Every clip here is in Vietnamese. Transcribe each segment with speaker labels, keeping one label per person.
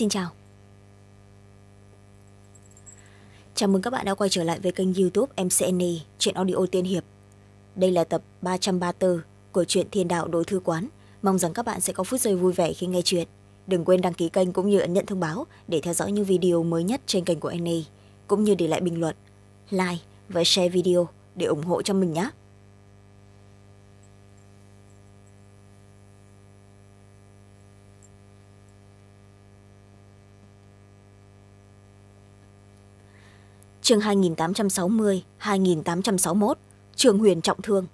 Speaker 1: Xin chào Chào mừng các bạn đã quay trở lại với kênh youtube MCN e, Chuyện Audio Tiên Hiệp Đây là tập ba ba trăm 334 của truyện Thiên Đạo Đối Thư Quán Mong rằng các bạn sẽ có phút giây vui vẻ khi nghe chuyện Đừng quên đăng ký kênh cũng như ấn nhận thông báo để theo dõi những video mới nhất trên kênh của NA, e, cũng như để lại bình luận, like và share video để ủng hộ cho mình nhé. chương 2860-2861, trường huyền trọng thương.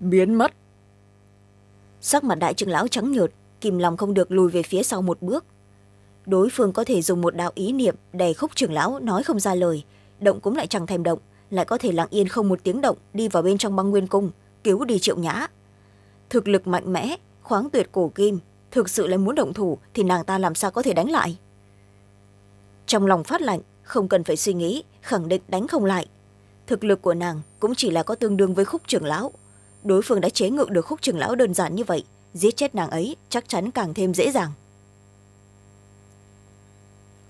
Speaker 1: Biến mất. Sắc mặt đại trưởng lão trắng nhợt, kìm lòng không được lùi về phía sau một bước. Đối phương có thể dùng một đạo ý niệm đè khúc trưởng lão nói không ra lời, động cũng lại chẳng thèm động, lại có thể lặng yên không một tiếng động đi vào bên trong băng nguyên cung, cứu đi triệu nhã. Thực lực mạnh mẽ, khoáng tuyệt cổ kim, thực sự là muốn động thủ thì nàng ta làm sao có thể đánh lại trong lòng phát lạnh không cần phải suy nghĩ khẳng định đánh không lại thực lực của nàng cũng chỉ là có tương đương với khúc trưởng lão đối phương đã chế ngự được khúc trưởng lão đơn giản như vậy giết chết nàng ấy chắc chắn càng thêm dễ dàng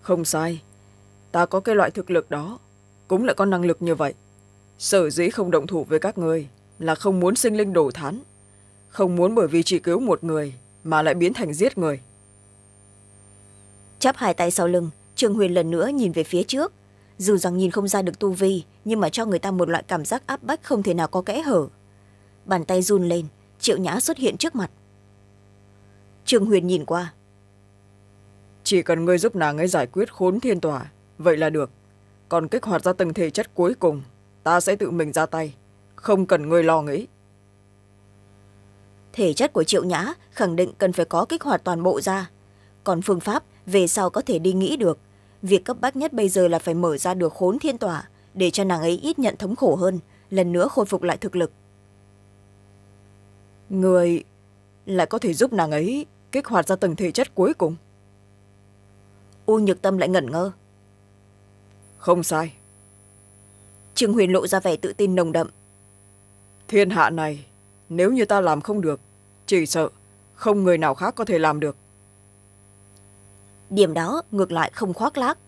Speaker 1: không sai ta có cái loại thực lực đó cũng lại có năng lực như vậy sở dĩ không động thủ với các người là không muốn sinh linh đổ thán không muốn bởi vì chỉ cứu một người mà lại biến thành giết người chắp hai tay sau lưng trương huyền lần nữa nhìn về phía trước dù rằng nhìn không ra được tu vi nhưng mà cho người ta một loại cảm giác áp bách không thể nào có kẽ hở bàn tay run lên triệu nhã xuất hiện trước mặt trương huyền nhìn qua chỉ cần ngươi giúp nàng ấy giải quyết khốn thiên tòa vậy là được còn kích hoạt ra từng thể chất cuối cùng ta sẽ tự mình ra tay không cần ngươi lo nghĩ thể chất của triệu nhã khẳng định cần phải có kích hoạt toàn bộ ra còn phương pháp về sau có thể đi nghĩ được việc cấp bách nhất bây giờ là phải mở ra được khốn thiên tỏa để cho nàng ấy ít nhận thống khổ hơn lần nữa khôi phục lại thực lực người lại có thể giúp nàng ấy kích hoạt ra tầng thể chất cuối cùng u nhược tâm lại ngẩn ngơ không sai trương huyền lộ ra vẻ tự tin nồng đậm thiên hạ này nếu như ta làm không được chỉ sợ không người nào khác có thể làm được điểm đó ngược lại không khoác lác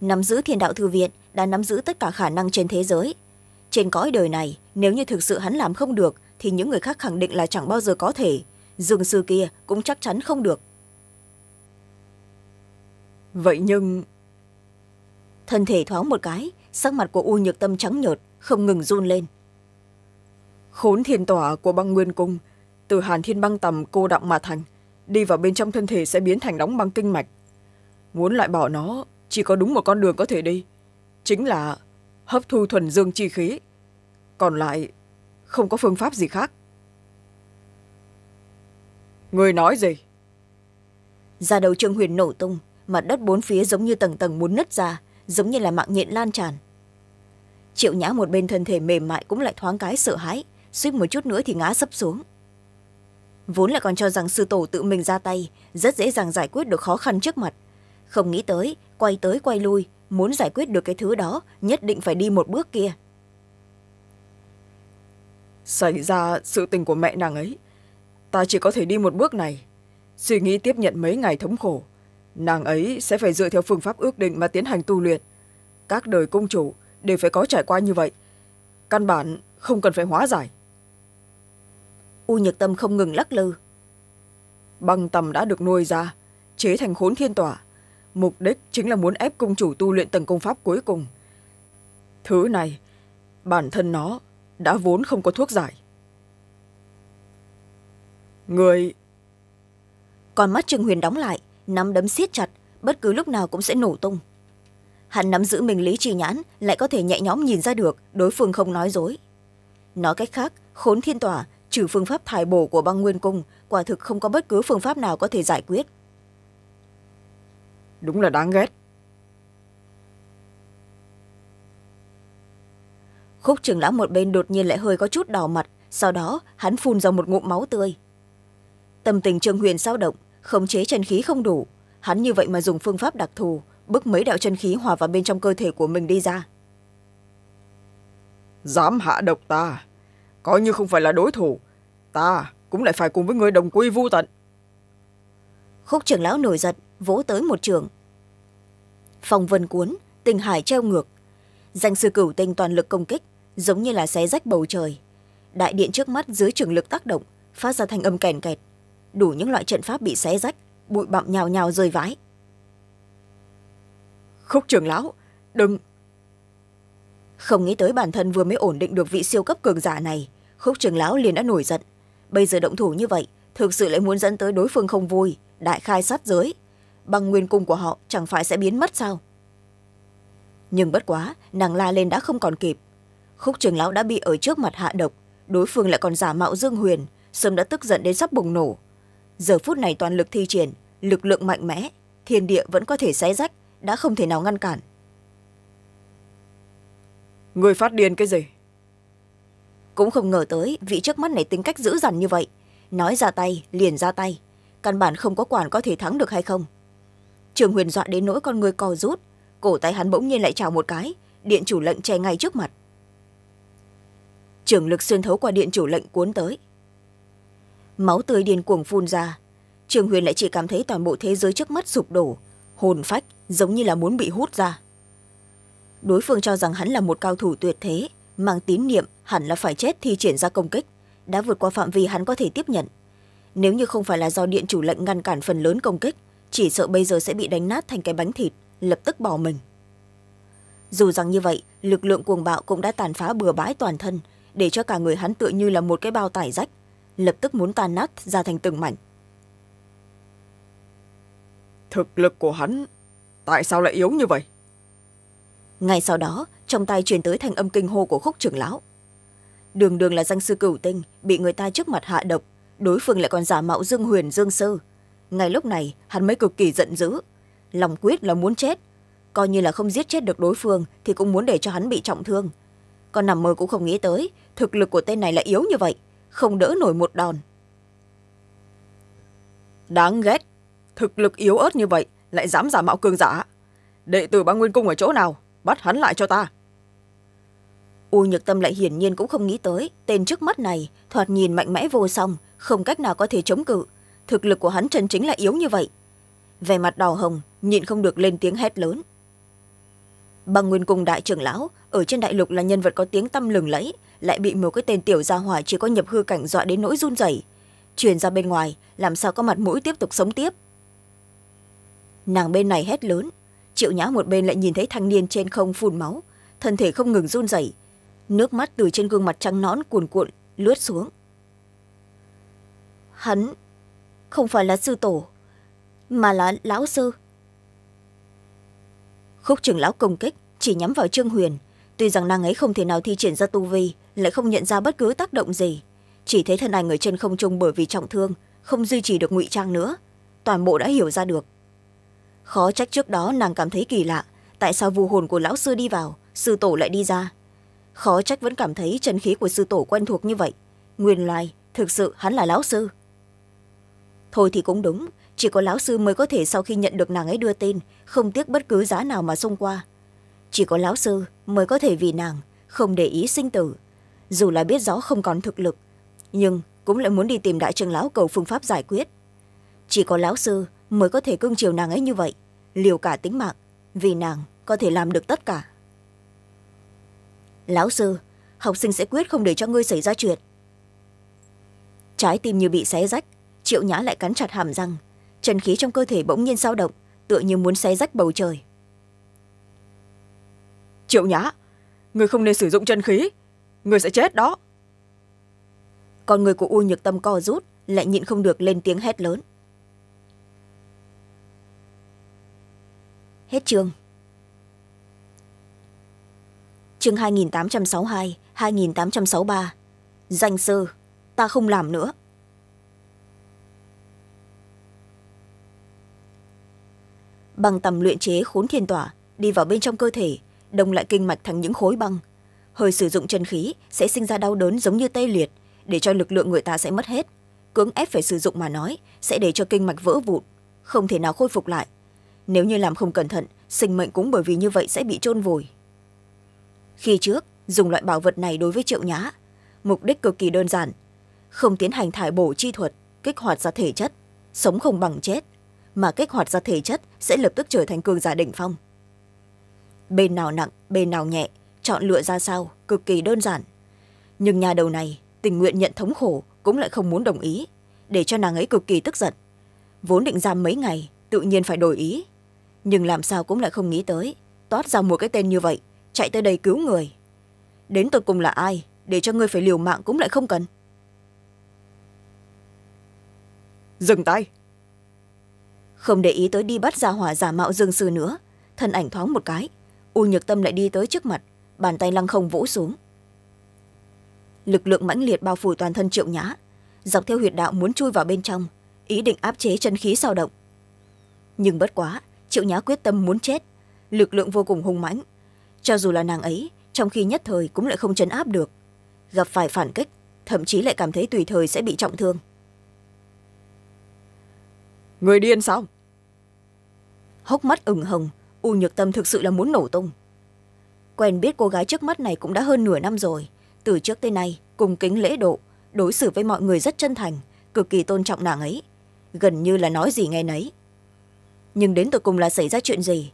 Speaker 1: nắm giữ thiên đạo thư viện đã nắm giữ tất cả khả năng trên thế giới trên cõi đời này nếu như thực sự hắn làm không được thì những người khác khẳng định là chẳng bao giờ có thể dương sư kia cũng chắc chắn không được vậy nhưng thân thể thoáng một cái sắc mặt của u nhược tâm trắng nhợt không ngừng run lên khốn thiên tỏa của băng nguyên cung từ hàn thiên băng tầm cô động mà thành đi vào bên trong thân thể sẽ biến thành đóng băng kinh mạch muốn loại bỏ nó chỉ có đúng một con đường có thể đi chính là hấp thu thuần dương chi khí còn lại không có phương pháp gì khác người nói gì ra đầu trương huyền nổ tung mặt đất bốn phía giống như tầng tầng muốn nứt ra giống như là mạng nhện lan tràn triệu nhã một bên thân thể mềm mại cũng lại thoáng cái sợ hãi suýt một chút nữa thì ngã sấp xuống vốn lại còn cho rằng sư tổ tự mình ra tay rất dễ dàng giải quyết được khó khăn trước mặt không nghĩ tới quay tới quay lui muốn giải quyết được cái thứ đó nhất định phải đi một bước kia xảy ra sự tình của mẹ nàng ấy ta chỉ có thể đi một bước này suy nghĩ tiếp nhận mấy ngày thống khổ nàng ấy sẽ phải dựa theo phương pháp ước định mà tiến hành tu luyện các đời công chủ đều phải có trải qua như vậy căn bản không cần phải hóa giải u nhược tâm không ngừng lắc lư băng tầm đã được nuôi ra chế thành khốn thiên tỏa mục đích chính là muốn ép công chủ tu luyện tầng công pháp cuối cùng thứ này bản thân nó đã vốn không có thuốc giải người còn mắt trương huyền đóng lại nắm đấm siết chặt bất cứ lúc nào cũng sẽ nổ tung hắn nắm giữ mình lý trì nhãn lại có thể nhẹ nhõm nhìn ra được đối phương không nói dối nói cách khác khốn thiên tỏa trừ phương pháp thải bổ của băng nguyên cung quả thực không có bất cứ phương pháp nào có thể giải quyết đúng là đáng ghét khúc trưởng lão một bên đột nhiên lại hơi có chút đỏ mặt sau đó hắn phun ra một ngụm máu tươi tâm tình trương huyền sao động khống chế chân khí không đủ hắn như vậy mà dùng phương pháp đặc thù bức mấy đạo chân khí hòa vào bên trong cơ thể của mình đi ra dám hạ độc ta coi như không phải là đối thủ ta cũng lại phải cùng với người đồng quy vô tận khúc trưởng lão nổi giận vỗ tới một trường Phòng vân cuốn tình hải treo ngược danh sư cửu tinh toàn lực công kích giống như là xé rách bầu trời đại điện trước mắt dưới trường lực tác động phát ra thanh âm kèn kẹt đủ những loại trận pháp bị xé rách bụi bặm nhào nhào rơi vãi khúc trưởng lão đừng không nghĩ tới bản thân vừa mới ổn định được vị siêu cấp cường giả này khúc trường lão liền đã nổi giận bây giờ động thủ như vậy thực sự lại muốn dẫn tới đối phương không vui đại khai sát giới bằng nguyên cung của họ chẳng phải sẽ biến mất sao nhưng bất quá nàng la lên đã không còn kịp khúc trường lão đã bị ở trước mặt hạ độc đối phương lại còn giả mạo dương huyền sớm đã tức giận đến sắp bùng nổ giờ phút này toàn lực thi triển lực lượng mạnh mẽ thiên địa vẫn có thể xé rách đã không thể nào ngăn cản người phát điên cái gì cũng không ngờ tới vị trước mắt này tính cách dữ dằn như vậy nói ra tay liền ra tay căn bản không có quản có thể thắng được hay không trường huyền dọa đến nỗi con người co rút cổ tay hắn bỗng nhiên lại chào một cái điện chủ lệnh che ngay trước mặt trường lực xuyên thấu qua điện chủ lệnh cuốn tới máu tươi điên cuồng phun ra trường huyền lại chỉ cảm thấy toàn bộ thế giới trước mắt sụp đổ hồn phách giống như là muốn bị hút ra đối phương cho rằng hắn là một cao thủ tuyệt thế mang tín niệm hẳn là phải chết thì triển ra công kích đã vượt qua phạm vi hắn có thể tiếp nhận nếu như không phải là do điện chủ lệnh ngăn cản phần lớn công kích chỉ sợ bây giờ sẽ bị đánh nát thành cái bánh thịt lập tức bỏ mình dù rằng như vậy lực lượng cuồng bạo cũng đã tàn phá bừa bãi toàn thân để cho cả người hắn tựa như là một cái bao tải rách lập tức muốn tan nát ra thành từng mảnh thực lực của hắn tại sao lại yếu như vậy ngay sau đó trong tay truyền tới thành âm kinh hô của khúc trưởng lão đường đường là danh sư cửu tinh bị người ta trước mặt hạ độc đối phương lại còn giả mạo dương huyền dương sư ngay lúc này hắn mới cực kỳ giận dữ lòng quyết là muốn chết coi như là không giết chết được đối phương thì cũng muốn để cho hắn bị trọng thương còn nằm mơ cũng không nghĩ tới thực lực của tên này lại yếu như vậy không đỡ nổi một đòn đáng ghét thực lực yếu ớt như vậy lại dám giả mạo cường giả đệ tử ba nguyên cung ở chỗ nào bắt hắn lại cho ta u nhược tâm lại hiển nhiên cũng không nghĩ tới tên trước mắt này thoạt nhìn mạnh mẽ vô song không cách nào có thể chống cự thực lực của hắn chân chính lại yếu như vậy vẻ mặt đỏ hồng nhịn không được lên tiếng hét lớn bằng nguyên cùng đại trưởng lão ở trên đại lục là nhân vật có tiếng tăm lừng lẫy lại bị một cái tên tiểu gia hỏa chỉ có nhập hư cảnh dọa đến nỗi run rẩy truyền ra bên ngoài làm sao có mặt mũi tiếp tục sống tiếp nàng bên này hét lớn triệu nhã một bên lại nhìn thấy thanh niên trên không phun máu thân thể không ngừng run rẩy nước mắt từ trên gương mặt trắng nõn cuồn cuộn lướt xuống hắn không phải là sư tổ mà là lão sư khúc trưởng lão công kích chỉ nhắm vào trương huyền tuy rằng nàng ấy không thể nào thi triển ra tu vi lại không nhận ra bất cứ tác động gì chỉ thấy thân ảnh ở trên không trung bởi vì trọng thương không duy trì được ngụy trang nữa toàn bộ đã hiểu ra được khó trách trước đó nàng cảm thấy kỳ lạ tại sao vù hồn của lão sư đi vào sư tổ lại đi ra khó trách vẫn cảm thấy chân khí của sư tổ quen thuộc như vậy nguyên lai thực sự hắn là lão sư thôi thì cũng đúng chỉ có lão sư mới có thể sau khi nhận được nàng ấy đưa tin không tiếc bất cứ giá nào mà xông qua chỉ có lão sư mới có thể vì nàng không để ý sinh tử dù là biết rõ không còn thực lực nhưng cũng lại muốn đi tìm đại trưởng lão cầu phương pháp giải quyết chỉ có lão sư mới có thể cưng chiều nàng ấy như vậy liều cả tính mạng vì nàng có thể làm được tất cả lão sư học sinh sẽ quyết không để cho ngươi xảy ra chuyện trái tim như bị xé rách triệu nhã lại cắn chặt hàm răng trần khí trong cơ thể bỗng nhiên sao động tựa như muốn xé rách bầu trời triệu nhã người không nên sử dụng chân khí người sẽ chết đó con người của u nhược tâm co rút lại nhịn không được lên tiếng hét lớn hết chương chương hai nghìn tám trăm sáu mươi hai hai nghìn tám trăm sáu mươi ba danh sư ta không làm nữa bằng tầm luyện chế khốn thiên tỏa đi vào bên trong cơ thể đông lại kinh mạch thành những khối băng hơi sử dụng chân khí sẽ sinh ra đau đớn giống như tê liệt để cho lực lượng người ta sẽ mất hết cưỡng ép phải sử dụng mà nói sẽ để cho kinh mạch vỡ vụn không thể nào khôi phục lại nếu như làm không cẩn thận sinh mệnh cũng bởi vì như vậy sẽ bị trôn vùi khi trước dùng loại bảo vật này đối với triệu nhã mục đích cực kỳ đơn giản không tiến hành thải bổ chi thuật kích hoạt ra thể chất sống không bằng chết mà kích hoạt ra thể chất sẽ lập tức trở thành cường giả đỉnh phong bên nào nặng bên nào nhẹ chọn lựa ra sao cực kỳ đơn giản nhưng nhà đầu này tình nguyện nhận thống khổ cũng lại không muốn đồng ý để cho nàng ấy cực kỳ tức giận vốn định giam mấy ngày tự nhiên phải đổi ý nhưng làm sao cũng lại không nghĩ tới toát ra một cái tên như vậy chạy tới đây cứu người đến tột cùng là ai để cho ngươi phải liều mạng cũng lại không cần dừng tay không để ý tới đi bắt ra hỏa giả mạo dương sư nữa thân ảnh thoáng một cái u nhược tâm lại đi tới trước mặt bàn tay lăng không vỗ xuống lực lượng mãnh liệt bao phủ toàn thân triệu nhã dọc theo huyệt đạo muốn chui vào bên trong ý định áp chế chân khí sao động nhưng bất quá triệu nhã quyết tâm muốn chết lực lượng vô cùng hung mãnh cho dù là nàng ấy trong khi nhất thời cũng lại không chấn áp được gặp phải phản kích thậm chí lại cảm thấy tùy thời sẽ bị trọng thương người điên sao hốc mắt ửng hồng u nhược tâm thực sự là muốn nổ tung quen biết cô gái trước mắt này cũng đã hơn nửa năm rồi từ trước tới nay cùng kính lễ độ đối xử với mọi người rất chân thành cực kỳ tôn trọng nàng ấy gần như là nói gì nghe nấy nhưng đến tột cùng là xảy ra chuyện gì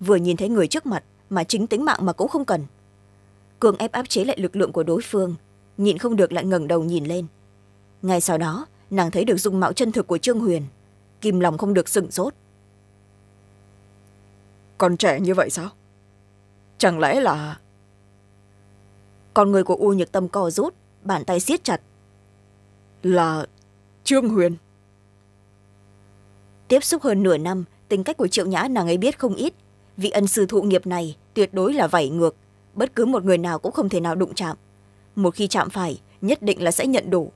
Speaker 1: vừa nhìn thấy người trước mặt mà chính tính mạng mà cũng không cần cường ép áp chế lại lực lượng của đối phương nhịn không được lại ngẩng đầu nhìn lên ngay sau đó nàng thấy được dung mạo chân thực của trương huyền kim lòng không được sửng sốt còn trẻ như vậy sao chẳng lẽ là con người của u nhược tâm co rút bàn tay siết chặt là trương huyền tiếp xúc hơn nửa năm tính cách của triệu nhã nàng ấy biết không ít vị ân sư thụ nghiệp này tuyệt đối là vảy ngược bất cứ một người nào cũng không thể nào đụng chạm một khi chạm phải nhất định là sẽ nhận đủ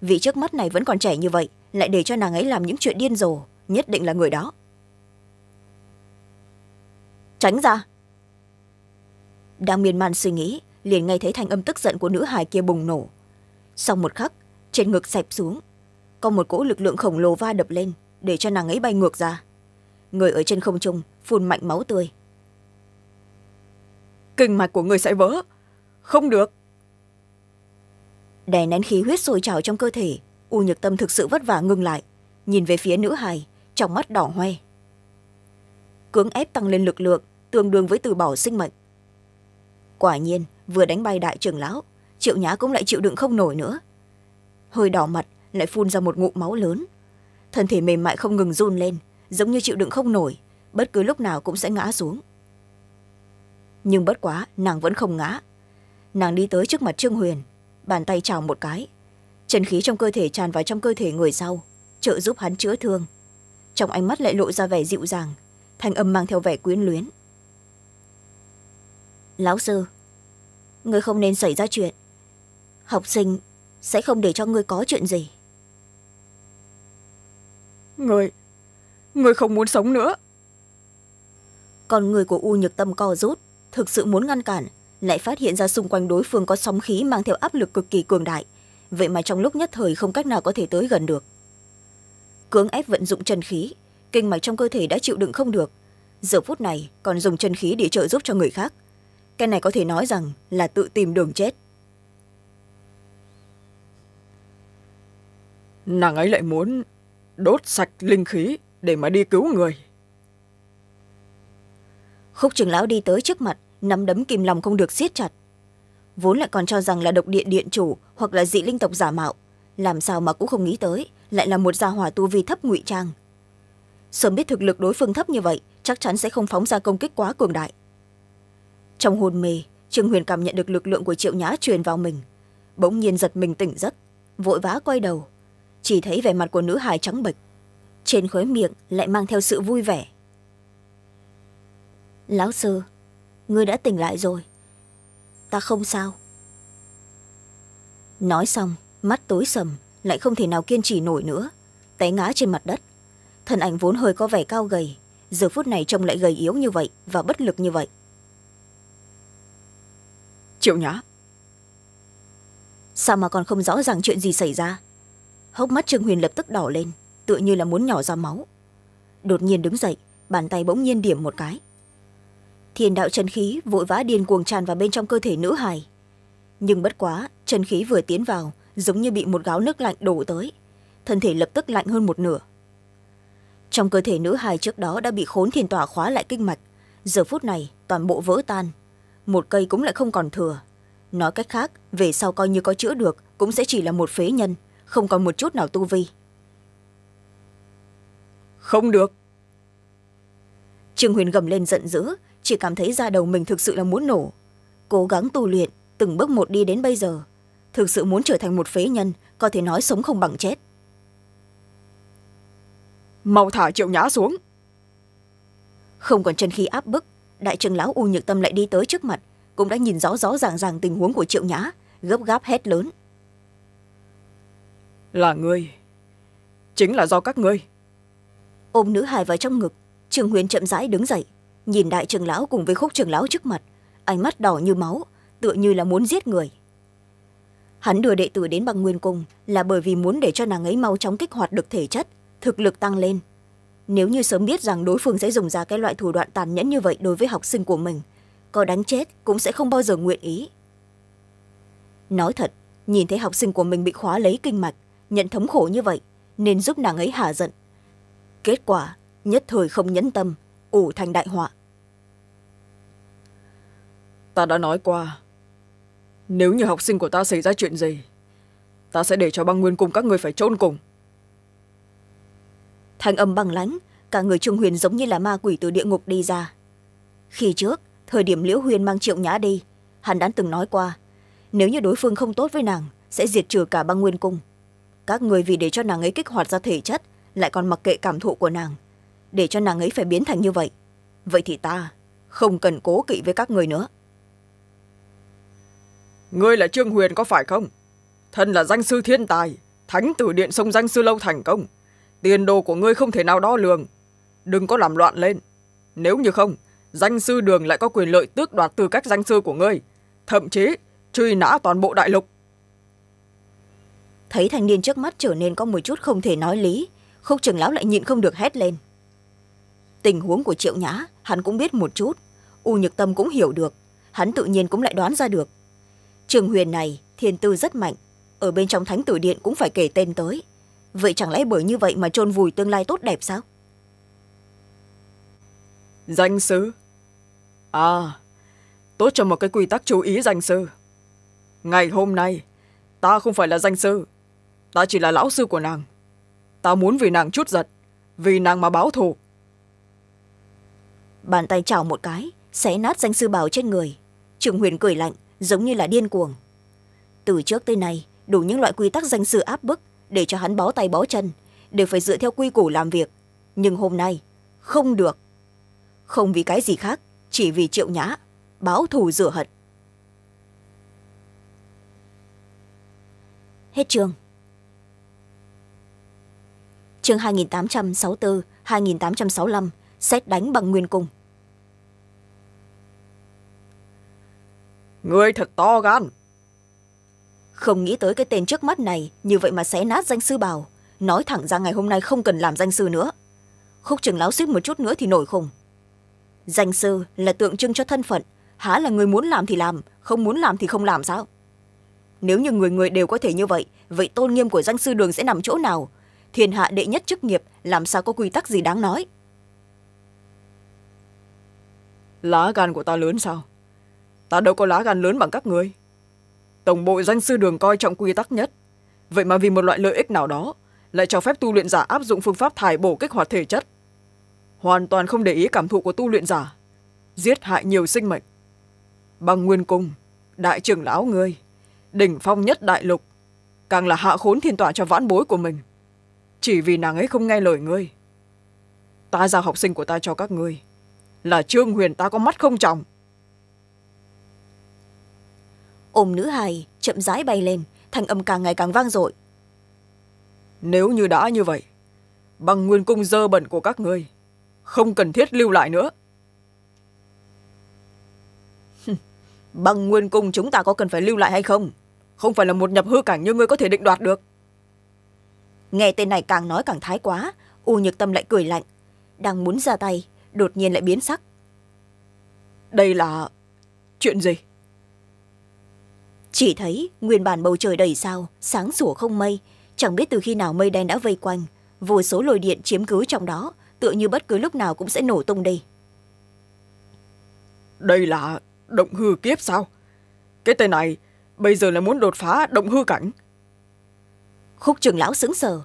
Speaker 1: vị trước mắt này vẫn còn trẻ như vậy lại để cho nàng ấy làm những chuyện điên rồ nhất định là người đó tránh ra đang miên man suy nghĩ liền nghe thấy thanh âm tức giận của nữ hài kia bùng nổ sau một khắc trên ngực xẹp xuống có một cỗ lực lượng khổng lồ va đập lên để cho nàng ấy bay ngược ra người ở trên không trung phun mạnh máu tươi kinh mạch của người sẽ vỡ không được đè nén khí huyết sôi trào trong cơ thể u nhược tâm thực sự vất vả ngừng lại nhìn về phía nữ hài trong mắt đỏ hoe cưỡng ép tăng lên lực lượng tương đương với từ bỏ sinh mệnh quả nhiên vừa đánh bay đại trưởng lão triệu nhã cũng lại chịu đựng không nổi nữa hơi đỏ mặt lại phun ra một ngụm máu lớn thân thể mềm mại không ngừng run lên giống như chịu đựng không nổi bất cứ lúc nào cũng sẽ ngã xuống nhưng bất quá nàng vẫn không ngã nàng đi tới trước mặt trương huyền bàn tay chào một cái chân khí trong cơ thể tràn vào trong cơ thể người sau trợ giúp hắn chữa thương trong ánh mắt lại lộ ra vẻ dịu dàng thanh âm mang theo vẻ quyến luyến lão sư người không nên xảy ra chuyện học sinh sẽ không để cho người có chuyện gì người người không muốn sống nữa còn người của u nhược tâm co rút thực sự muốn ngăn cản lại phát hiện ra xung quanh đối phương có sóng khí mang theo áp lực cực kỳ cường đại vậy mà trong lúc nhất thời không cách nào có thể tới gần được cưỡng ép vận dụng chân khí kinh mạch trong cơ thể đã chịu đựng không được giờ phút này còn dùng chân khí để trợ giúp cho người khác cái này có thể nói rằng là tự tìm đường chết nàng ấy lại muốn đốt sạch linh khí để mà đi cứu người khúc trưởng lão đi tới trước mặt nắm đấm kìm lòng không được siết chặt vốn lại còn cho rằng là độc điện điện chủ hoặc là dị linh tộc giả mạo làm sao mà cũng không nghĩ tới lại là một gia hỏa tu vi thấp ngụy trang sớm biết thực lực đối phương thấp như vậy chắc chắn sẽ không phóng ra công kích quá cường đại trong hôn mê trương huyền cảm nhận được lực lượng của triệu nhã truyền vào mình bỗng nhiên giật mình tỉnh giấc vội vã quay đầu chỉ thấy vẻ mặt của nữ hài trắng bệch trên khóe miệng lại mang theo sự vui vẻ lão sư ngươi đã tỉnh lại rồi ta không sao nói xong mắt tối sầm lại không thể nào kiên trì nổi nữa té ngã trên mặt đất thân ảnh vốn hơi có vẻ cao gầy giờ phút này trông lại gầy yếu như vậy và bất lực như vậy triệu nhã sao mà còn không rõ ràng chuyện gì xảy ra hốc mắt trương huyền lập tức đỏ lên tựa như là muốn nhỏ ra máu đột nhiên đứng dậy bàn tay bỗng nhiên điểm một cái thiên đạo chân khí vội vã điên cuồng tràn vào bên trong cơ thể nữ hải nhưng bất quá chân khí vừa tiến vào giống như bị một gáo nước lạnh đổ tới thân thể lập tức lạnh hơn một nửa trong cơ thể nữ hài trước đó đã bị khốn thiền tỏa khóa lại kinh mạch giờ phút này toàn bộ vỡ tan một cây cũng lại không còn thừa nói cách khác về sau coi như có chữa được cũng sẽ chỉ là một phế nhân không còn một chút nào tu vi không được trương huyền gầm lên giận dữ chỉ cảm thấy da đầu mình thực sự là muốn nổ cố gắng tu luyện từng bước một đi đến bây giờ thực sự muốn trở thành một phế nhân có thể nói sống không bằng chết mau thả triệu nhã xuống không còn chân khí áp bức đại trưởng lão u nhược tâm lại đi tới trước mặt cũng đã nhìn rõ rõ ràng ràng tình huống của triệu nhã gấp gáp hét lớn là ngươi chính là do các ngươi ôm nữ hài vào trong ngực trường huyền chậm rãi đứng dậy nhìn đại trường lão cùng với khúc trường lão trước mặt ánh mắt đỏ như máu tựa như là muốn giết người hắn đưa đệ tử đến bằng nguyên cung là bởi vì muốn để cho nàng ấy mau chóng kích hoạt được thể chất thực lực tăng lên nếu như sớm biết rằng đối phương sẽ dùng ra cái loại thủ đoạn tàn nhẫn như vậy đối với học sinh của mình có đánh chết cũng sẽ không bao giờ nguyện ý nói thật nhìn thấy học sinh của mình bị khóa lấy kinh mạch nhận thống khổ như vậy nên giúp nàng ấy hạ giận kết quả nhất thời không nhẫn tâm ủ thành đại họa ta đã nói qua nếu như học sinh của ta xảy ra chuyện gì ta sẽ để cho băng nguyên cùng các người phải trôn cùng thanh âm băng lãnh cả người trung huyền giống như là ma quỷ từ địa ngục đi ra khi trước thời điểm liễu huyền mang triệu nhã đi hắn đã từng nói qua nếu như đối phương không tốt với nàng sẽ diệt trừ cả băng nguyên cung các người vì để cho nàng ấy kích hoạt ra thể chất lại còn mặc kệ cảm thụ của nàng để cho nàng ấy phải biến thành như vậy vậy thì ta không cần cố kỵ với các người nữa ngươi là trương huyền có phải không thân là danh sư thiên tài thánh tử điện sông danh sư lâu thành công tiền đồ của ngươi không thể nào đo lường đừng có làm loạn lên nếu như không danh sư đường lại có quyền lợi tước đoạt từ các danh sư của ngươi thậm chí truy nã toàn bộ đại lục thấy thanh niên trước mắt trở nên có một chút không thể nói lý khúc trưởng lão lại nhịn không được hét lên tình huống của triệu nhã hắn cũng biết một chút u nhược tâm cũng hiểu được hắn tự nhiên cũng lại đoán ra được trường huyền này thiên tư rất mạnh ở bên trong thánh tử điện cũng phải kể tên tới vậy chẳng lẽ bởi như vậy mà chôn vùi tương lai tốt đẹp sao danh sư à tốt cho một cái quy tắc chú ý danh sư ngày hôm nay ta không phải là danh sư ta chỉ là lão sư của nàng ta muốn vì nàng chút giật vì nàng mà báo thù bàn tay chảo một cái xé nát danh sư bảo trên người trường huyền cười lạnh giống như là điên cuồng từ trước tới nay đủ những loại quy tắc danh sư áp bức để cho hắn bó tay bó chân đều phải dựa theo quy củ làm việc nhưng hôm nay không được không vì cái gì khác chỉ vì triệu nhã báo thù rửa hận hết chương chương hai nghìn tám trăm sáu mươi bốn hai nghìn tám trăm sáu mươi năm xét đánh bằng nguyên cung người thật to gan không nghĩ tới cái tên trước mắt này như vậy mà sẽ nát danh sư bào nói thẳng ra ngày hôm nay không cần làm danh sư nữa khúc trường láo suýt một chút nữa thì nổi khùng danh sư là tượng trưng cho thân phận há là người muốn làm thì làm không muốn làm thì không làm sao nếu như người người đều có thể như vậy vậy tôn nghiêm của danh sư đường sẽ nằm chỗ nào thiên hạ đệ nhất chức nghiệp làm sao có quy tắc gì đáng nói lá gan của ta lớn sao ta đâu có lá gan lớn bằng các ngươi. tổng bộ danh sư đường coi trọng quy tắc nhất vậy mà vì một loại lợi ích nào đó lại cho phép tu luyện giả áp dụng phương pháp thải bổ kích hoạt thể chất hoàn toàn không để ý cảm thụ của tu luyện giả giết hại nhiều sinh mệnh bằng nguyên cung đại trưởng lão ngươi đỉnh phong nhất đại lục càng là hạ khốn thiên tọa cho vãn bối của mình chỉ vì nàng ấy không nghe lời ngươi ta giao học sinh của ta cho các ngươi là trương huyền ta có mắt không trọng ôm nữ hài chậm rãi bay lên thành âm càng ngày càng vang dội nếu như đã như vậy bằng nguyên cung dơ bẩn của các ngươi không cần thiết lưu lại nữa bằng nguyên cung chúng ta có cần phải lưu lại hay không không phải là một nhập hư cảnh như ngươi có thể định đoạt được nghe tên này càng nói càng thái quá u nhược tâm lại cười lạnh đang muốn ra tay đột nhiên lại biến sắc đây là chuyện gì chỉ thấy nguyên bản bầu trời đầy sao sáng sủa không mây chẳng biết từ khi nào mây đen đã vây quanh vô số lồi điện chiếm cứ trong đó tựa như bất cứ lúc nào cũng sẽ nổ tung đi đây là động hư kiếp sao cái tên này bây giờ là muốn đột phá động hư cảnh khúc trường lão sững sờ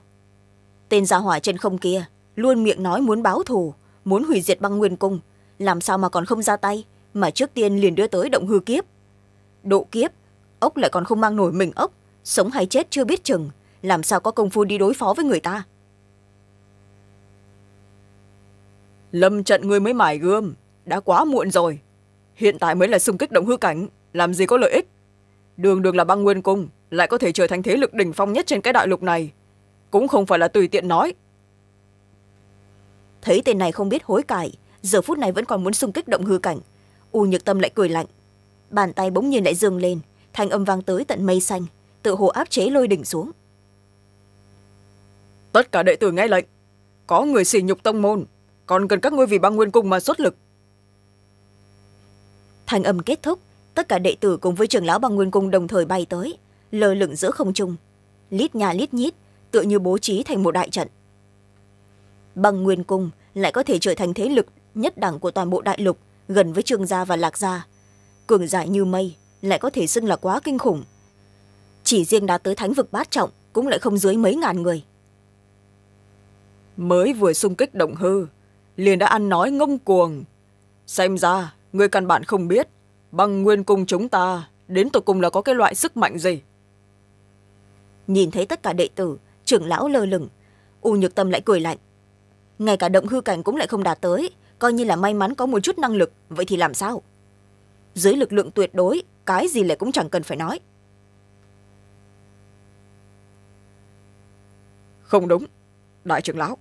Speaker 1: tên gia hỏa trên không kia luôn miệng nói muốn báo thù muốn hủy diệt băng nguyên cung làm sao mà còn không ra tay mà trước tiên liền đưa tới động hư kiếp độ kiếp ốc lại còn không mang nổi mình ốc sống hay chết chưa biết chừng làm sao có công phu đi đối phó với người ta lâm trận người mới mải gươm đã quá muộn rồi hiện tại mới là xung kích động hư cảnh làm gì có lợi ích đường đường là băng nguyên cung lại có thể trở thành thế lực đỉnh phong nhất trên cái đại lục này cũng không phải là tùy tiện nói thấy tên này không biết hối cải giờ phút này vẫn còn muốn xung kích động hư cảnh u nhược tâm lại cười lạnh bàn tay bỗng nhiên lại dương lên thanh âm vang tới tận mây xanh tự hồ áp chế lôi đỉnh xuống tất cả đệ tử nghe lệnh có người xỉ nhục tông môn còn cần các ngôi vì băng nguyên cung mà xuất lực thanh âm kết thúc tất cả đệ tử cùng với trường lão băng nguyên cung đồng thời bay tới lơ lửng giữa không trung lít nhà lít nhít tựa như bố trí thành một đại trận băng nguyên cung lại có thể trở thành thế lực nhất đẳng của toàn bộ đại lục gần với trương gia và lạc gia cường giải như mây lại có thể xưng là quá kinh khủng chỉ riêng đã tới thánh vực bát trọng cũng lại không dưới mấy ngàn người mới vừa sung kích động hư liền đã ăn nói ngông cuồng xem ra người căn bản không biết bằng nguyên cung chúng ta đến tột cùng là có cái loại sức mạnh gì nhìn thấy tất cả đệ tử trưởng lão lơ lửng u nhược tâm lại cười lạnh ngay cả động hư cảnh cũng lại không đạt tới coi như là may mắn có một chút năng lực vậy thì làm sao dưới lực lượng tuyệt đối cái gì lại cũng chẳng cần phải nói không đúng đại trưởng lão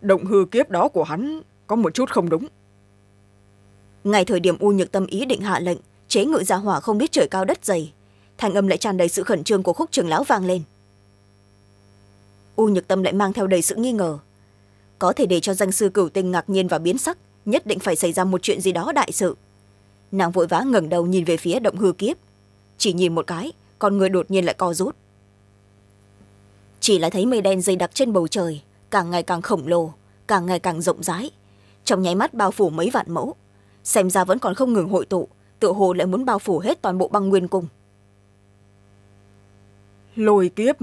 Speaker 1: động hư kiếp đó của hắn có một chút không đúng ngay thời điểm u nhược tâm ý định hạ lệnh chế ngự gia hỏa không biết trời cao đất dày thanh âm lại tràn đầy sự khẩn trương của khúc trường lão vang lên u nhược tâm lại mang theo đầy sự nghi ngờ có thể để cho danh sư cửu tinh ngạc nhiên và biến sắc nhất định phải xảy ra một chuyện gì đó đại sự nàng vội vã ngẩng đầu nhìn về phía động hư kiếp chỉ nhìn một cái con người đột nhiên lại co rút chỉ là thấy mây đen dày đặc trên bầu trời càng ngày càng khổng lồ càng ngày càng rộng rãi trong nháy mắt bao phủ mấy vạn mẫu xem ra vẫn còn không ngừng hội tụ tựa hồ lại muốn bao phủ hết toàn bộ băng nguyên cung lôi kiếp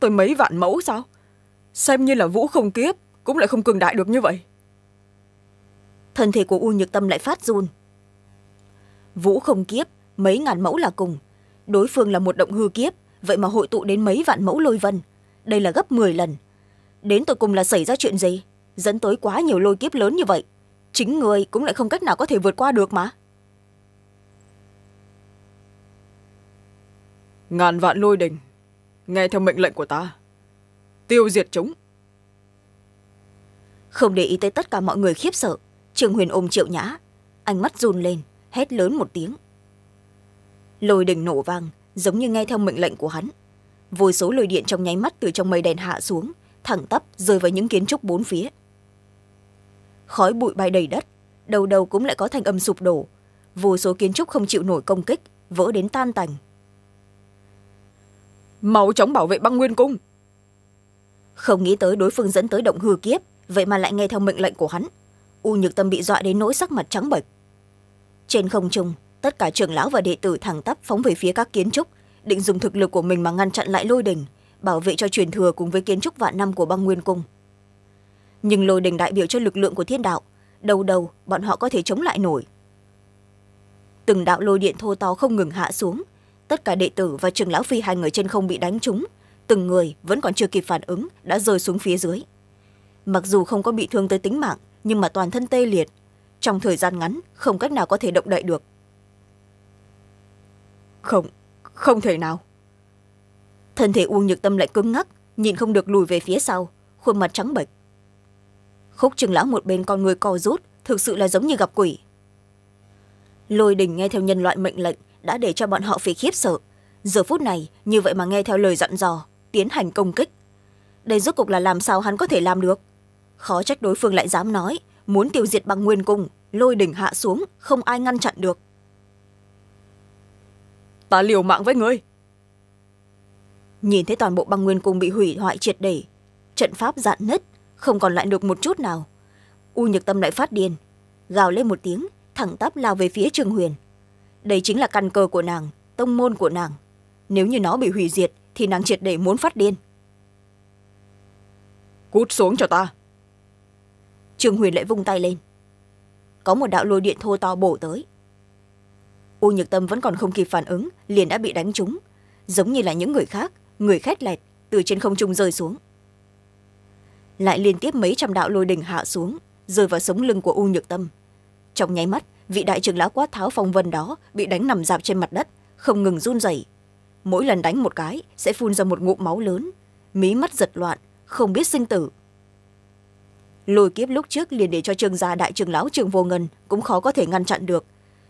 Speaker 1: tôi mấy vạn mẫu sao xem như là vũ không kiếp cũng lại không cường đại được như vậy thân thể của u nhược tâm lại phát run vũ không kiếp mấy ngàn mẫu là cùng đối phương là một động hư kiếp vậy mà hội tụ đến mấy vạn mẫu lôi vân đây là gấp m lần đến tôi cùng là xảy ra chuyện gì dẫn tới quá nhiều lôi kiếp lớn như vậy chính người cũng lại không cách nào có thể vượt qua được mà ngàn vạn lôi đình nghe theo mệnh lệnh của ta tiêu diệt chúng không để ý tới tất cả mọi người khiếp sợ trường huyền ôm triệu nhã ánh mắt run lên hét lớn một tiếng lôi đình nổ vang giống như nghe theo mệnh lệnh của hắn vô số lôi điện trong nháy mắt từ trong mây đèn hạ xuống thẳng tắp rơi vào những kiến trúc bốn phía khói bụi bay đầy đất đầu đầu cũng lại có thành âm sụp đổ vô số kiến trúc không chịu nổi công kích vỡ đến tan tành mau chóng bảo vệ băng nguyên cung không nghĩ tới đối phương dẫn tới động hư kiếp vậy mà lại nghe theo mệnh lệnh của hắn u nhược tâm bị dọa đến nỗi sắc mặt trắng bệch trên không trung tất cả trưởng lão và đệ tử thẳng tắp phóng về phía các kiến trúc định dùng thực lực của mình mà ngăn chặn lại lôi đình bảo vệ cho truyền thừa cùng với kiến trúc vạn năm của băng nguyên cung nhưng lôi đình đại biểu cho lực lượng của thiên đạo đầu đầu bọn họ có thể chống lại nổi từng đạo lôi điện thô to không ngừng hạ xuống tất cả đệ tử và trưởng lão phi hai người trên không bị đánh trúng từng người vẫn còn chưa kịp phản ứng đã rơi xuống phía dưới mặc dù không có bị thương tới tính mạng nhưng mà toàn thân tê liệt trong thời gian ngắn không cách nào có thể động đậy được không không thể nào thân thể uông nhược tâm lại cứng ngắc nhìn không được lùi về phía sau khuôn mặt trắng bệch khúc trường lão một bên con người co rút thực sự là giống như gặp quỷ lôi đình nghe theo nhân loại mệnh lệnh đã để cho bọn họ phải khiếp sợ giờ phút này như vậy mà nghe theo lời dặn dò tiến hành công kích đây rốt cục là làm sao hắn có thể làm được khó trách đối phương lại dám nói muốn tiêu diệt bằng nguyên cùng lôi đỉnh hạ xuống không ai ngăn chặn được ta liều mạng với ngươi nhìn thấy toàn bộ băng nguyên cung bị hủy hoại triệt để trận pháp dạn nứt không còn lại được một chút nào u nhược tâm lại phát điên gào lên một tiếng thẳng tắp lao về phía trương huyền đây chính là căn cơ của nàng tông môn của nàng nếu như nó bị hủy diệt thì nàng triệt để muốn phát điên cút xuống cho ta trương huyền lại vung tay lên có một đạo lôi điện thô to bổ tới u nhược tâm vẫn còn không kịp phản ứng liền đã bị đánh trúng giống như là những người khác người khét lẹt từ trên không trung rơi xuống lại liên tiếp mấy trăm đạo lôi đình hạ xuống rơi vào sống lưng của u nhược tâm trong nháy mắt vị đại trưởng lão quát tháo phong vân đó bị đánh nằm dạp trên mặt đất không ngừng run rẩy mỗi lần đánh một cái sẽ phun ra một ngụm máu lớn mí mắt giật loạn không biết sinh tử lôi kiếp lúc trước liền để cho trương gia đại trưởng lão trương vô ngân cũng khó có thể ngăn chặn được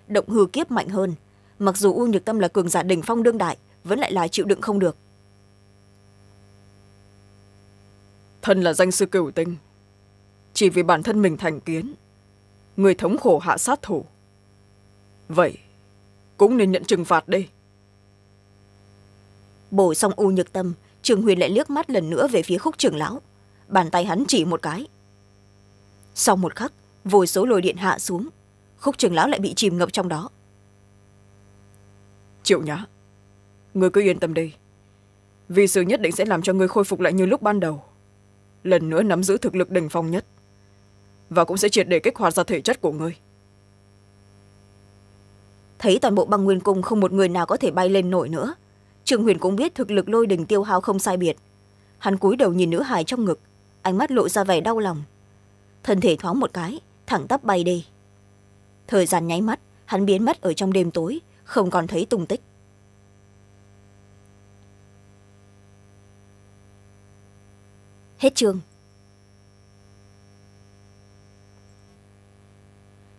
Speaker 1: động hư kiếp mạnh hơn mặc dù u nhược tâm là cường giả đỉnh phong đương đại vẫn lại là chịu đựng không được thân là danh sư cửu tinh chỉ vì bản thân mình thành kiến người thống khổ hạ sát thủ vậy cũng nên nhận trừng phạt đi bổ xong u nhược tâm trường huyền lại liếc mắt lần nữa về phía khúc trưởng lão bàn tay hắn chỉ một cái sau một khắc vô số lôi điện hạ xuống khúc trường lão lại bị chìm ngập trong đó triệu nhã người cứ yên tâm đi vì sự nhất định sẽ làm cho người khôi phục lại như lúc ban đầu lần nữa nắm giữ thực lực đỉnh phong nhất và cũng sẽ triệt để kích hoạt ra thể chất của người thấy toàn bộ băng nguyên cung không một người nào có thể bay lên nổi nữa trương huyền cũng biết thực lực lôi đình tiêu hao không sai biệt hắn cúi đầu nhìn nữ hài trong ngực ánh mắt lộ ra vẻ đau lòng thân thể thoáng một cái thẳng tắp bay đi thời gian nháy mắt hắn biến mất ở trong đêm tối không còn thấy tung tích hết chương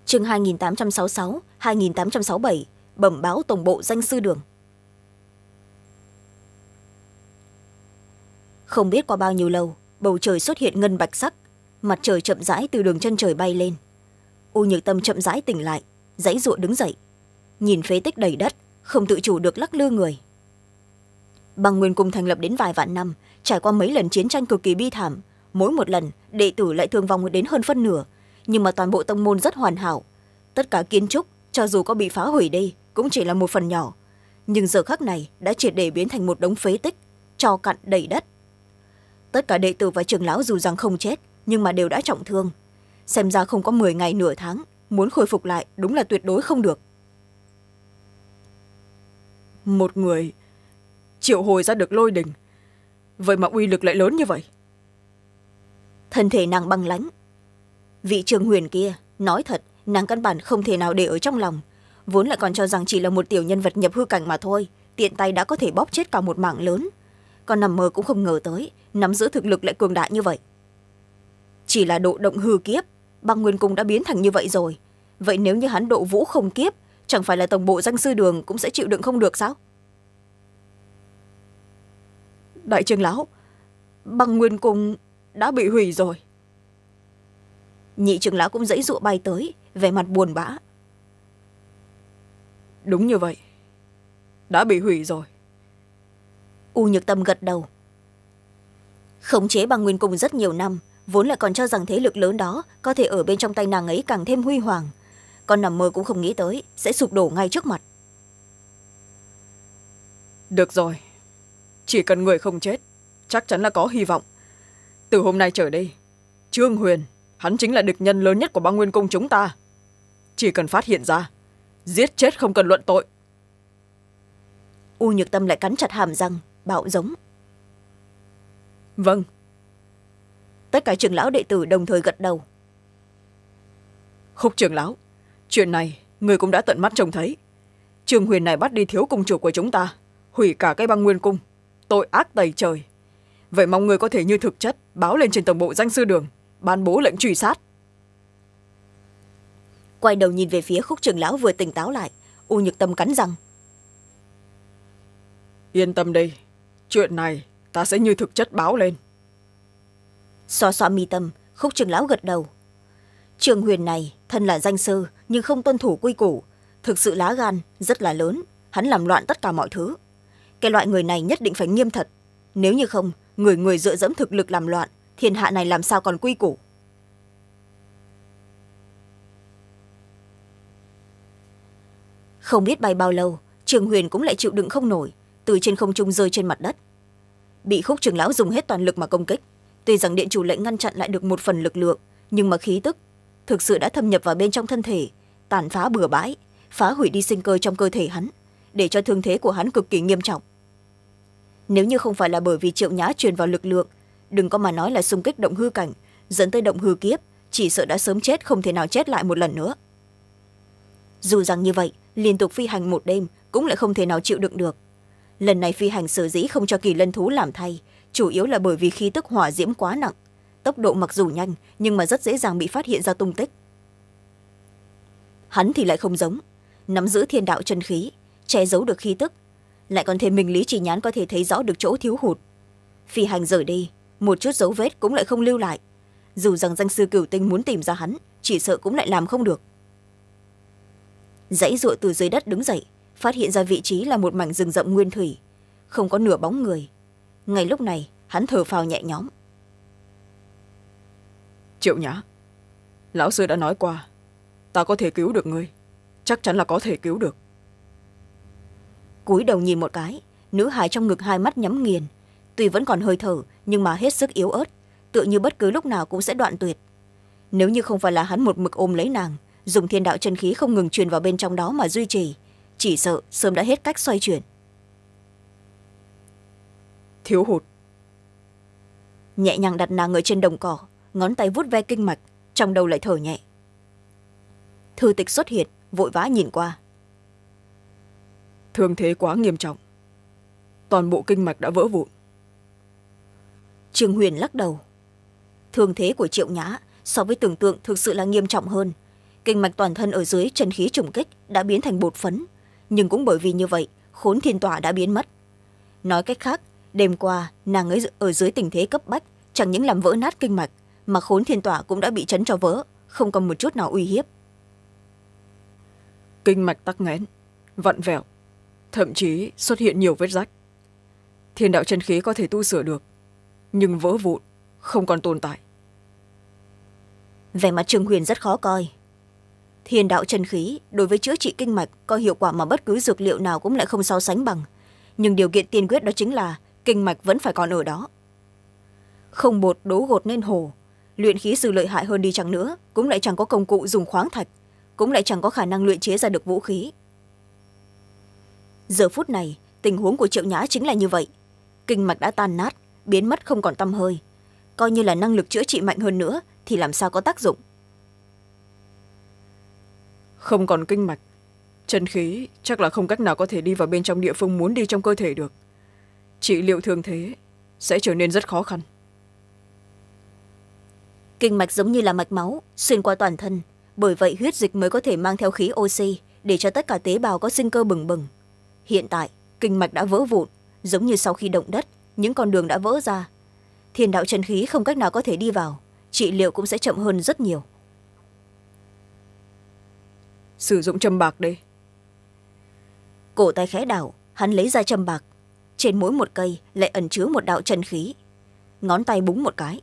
Speaker 1: chương hai nghìn tám trăm sáu mươi sáu hai nghìn tám trăm sáu mươi bảy bẩm báo tổng bộ danh sư đường không biết qua bao nhiêu lâu bầu trời xuất hiện ngân bạch sắc mặt trời chậm rãi từ đường chân trời bay lên u nhược tâm chậm rãi tỉnh lại dãy ruộng đứng dậy nhìn phế tích đầy đất không tự chủ được lắc lư người bằng nguyên cung thành lập đến vài vạn năm trải qua mấy lần chiến tranh cực kỳ bi thảm mỗi một lần đệ tử lại thương vong đến hơn phân nửa nhưng mà toàn bộ tông môn rất hoàn hảo tất cả kiến trúc cho dù có bị phá hủy đi cũng chỉ là một phần nhỏ nhưng giờ khắc này đã triệt để biến thành một đống phế tích cho cặn đầy đất tất cả đệ tử và trường lão dù rằng không chết nhưng mà đều đã trọng thương xem ra không có m ngày nửa tháng muốn khôi phục lại đúng là tuyệt đối không được một người triệu hồi ra được lôi đình vậy mà uy lực lại lớn như vậy thân thể nàng băng lánh vị trường huyền kia nói thật nàng căn bản không thể nào để ở trong lòng vốn lại còn cho rằng chỉ là một tiểu nhân vật nhập hư cảnh mà thôi tiện tay đã có thể bóp chết cả một mạng lớn còn nằm mơ cũng không ngờ tới nắm giữ thực lực lại cường đại như vậy chỉ là độ động hư kiếp băng nguyên cung đã biến thành như vậy rồi vậy nếu như hắn độ vũ không kiếp chẳng phải là tổng bộ danh sư đường cũng sẽ chịu đựng không được sao đại trường lão băng nguyên cung đã bị hủy rồi nhị trường lão cũng dãy dụa bay tới vẻ mặt buồn bã đúng như vậy đã bị hủy rồi u nhược tâm gật đầu khống chế băng nguyên cung rất nhiều năm vốn lại còn cho rằng thế lực lớn đó có thể ở bên trong tay nàng ấy càng thêm huy hoàng con nằm mơ cũng không nghĩ tới sẽ sụp đổ ngay trước mặt được rồi chỉ cần người không chết chắc chắn là có hy vọng từ hôm nay trở đi trương huyền hắn chính là địch nhân lớn nhất của băng nguyên cung chúng ta chỉ cần phát hiện ra giết chết không cần luận tội u nhược tâm lại cắn chặt hàm răng bạo giống vâng tất cả trưởng lão đệ tử đồng thời gật đầu khúc trưởng lão chuyện này người cũng đã tận mắt trông thấy trường huyền này bắt đi thiếu cung chủ của chúng ta hủy cả cái băng nguyên cung tội ác tày trời vậy mong người có thể như thực chất báo lên trên tổng bộ danh sư đường ban bố lệnh truy sát quay đầu nhìn về phía khúc trưởng lão vừa tỉnh táo lại u nhược tâm cắn răng yên tâm đi chuyện này ta sẽ như thực chất báo lên xo xo mi tâm khúc trường lão gật đầu trường huyền này thân là danh sư nhưng không tuân thủ quy củ thực sự lá gan rất là lớn hắn làm loạn tất cả mọi thứ cái loại người này nhất định phải nghiêm thật nếu như không người người dựa dẫm thực lực làm loạn thiên hạ này làm sao còn quy củ không biết bay bao lâu trường huyền cũng lại chịu đựng không nổi từ trên không trung rơi trên mặt đất bị khúc trường lão dùng hết toàn lực mà công kích tuy rằng điện chủ lệnh ngăn chặn lại được một phần lực lượng nhưng mà khí tức thực sự đã thâm nhập vào bên trong thân thể tàn phá bừa bãi phá hủy đi sinh cơ trong cơ thể hắn để cho thương thế của hắn cực kỳ nghiêm trọng nếu như không phải là bởi vì triệu nhã truyền vào lực lượng đừng có mà nói là xung kích động hư cảnh dẫn tới động hư kiếp chỉ sợ đã sớm chết không thể nào chết lại một lần nữa dù rằng như vậy liên tục phi hành một đêm cũng lại không thể nào chịu đựng được lần này phi hành sở dĩ không cho kỳ lân thú làm thay chủ yếu là bởi vì khi tức hỏa diễm quá nặng tốc độ mặc dù nhanh nhưng mà rất dễ dàng bị phát hiện ra tung tích hắn thì lại không giống nắm giữ thiên đạo chân khí che giấu được khí tức lại còn thêm mình lý chỉ nhán có thể thấy rõ được chỗ thiếu hụt phi hành rời đi một chút dấu vết cũng lại không lưu lại dù rằng danh sư cửu tinh muốn tìm ra hắn chỉ sợ cũng lại làm không được dãy ruộ từ dưới đất đứng dậy phát hiện ra vị trí là một mảnh rừng rậm nguyên thủy không có nửa bóng người ngay lúc này hắn thở phào nhẹ nhõm triệu nhã lão sư đã nói qua ta có thể cứu được ngươi chắc chắn là có thể cứu được cúi đầu nhìn một cái nữ hài trong ngực hai mắt nhắm nghiền tuy vẫn còn hơi thở nhưng mà hết sức yếu ớt tựa như bất cứ lúc nào cũng sẽ đoạn tuyệt nếu như không phải là hắn một mực ôm lấy nàng dùng thiên đạo chân khí không ngừng truyền vào bên trong đó mà duy trì chỉ sợ sớm đã hết cách xoay chuyển thiếu hụt nhẹ nhàng đặt nàng ở trên đồng cỏ ngón tay vút ve kinh mạch trong đầu lại thở nhẹ thư tịch xuất hiện vội vã nhìn qua thương thế quá nghiêm trọng toàn bộ kinh mạch đã vỡ vụn trương huyền lắc đầu thương thế của triệu nhã so với tưởng tượng thực sự là nghiêm trọng hơn kinh mạch toàn thân ở dưới chân khí trùng kích đã biến thành bột phấn nhưng cũng bởi vì như vậy khốn thiên tòa đã biến mất nói cách khác đêm qua nàng ấy ở dưới tình thế cấp bách chẳng những làm vỡ nát kinh mạch mà khốn thiên tỏa cũng đã bị chấn cho vỡ không còn một chút nào uy hiếp kinh mạch tắc nghẽn vặn vẹo thậm chí xuất hiện nhiều vết rách thiên đạo chân khí có thể tu sửa được nhưng vỡ vụn không còn tồn tại vẻ mặt trương huyền rất khó coi thiên đạo chân khí đối với chữa trị kinh mạch có hiệu quả mà bất cứ dược liệu nào cũng lại không so sánh bằng nhưng điều kiện tiên quyết đó chính là kinh mạch vẫn phải còn ở đó không bột đố gột nên hồ luyện khí sư lợi hại hơn đi chẳng nữa cũng lại chẳng có công cụ dùng khoáng thạch cũng lại chẳng có khả năng luyện chế ra được vũ khí giờ phút này tình huống của triệu nhã chính là như vậy kinh mạch đã tan nát biến mất không còn t hơi coi như là năng lực chữa trị mạnh hơn nữa thì làm sao có tác dụng không còn kinh mạch chân khí chắc là không cách nào có thể đi vào bên trong địa phương muốn đi trong cơ thể được trị liệu thường thế sẽ trở nên rất khó khăn kinh mạch giống như là mạch máu xuyên qua toàn thân bởi vậy huyết dịch mới có thể mang theo khí oxy để cho tất cả tế bào có sinh cơ bừng bừng hiện tại kinh mạch đã vỡ vụn giống như sau khi động đất những con đường đã vỡ ra thiên đạo chân khí không cách nào có thể đi vào trị liệu cũng sẽ chậm hơn rất nhiều sử dụng châm bạc đi cổ tay khẽ đảo hắn lấy ra châm bạc trên mỗi một cây lại ẩn chứa một đạo chân khí ngón tay búng một cái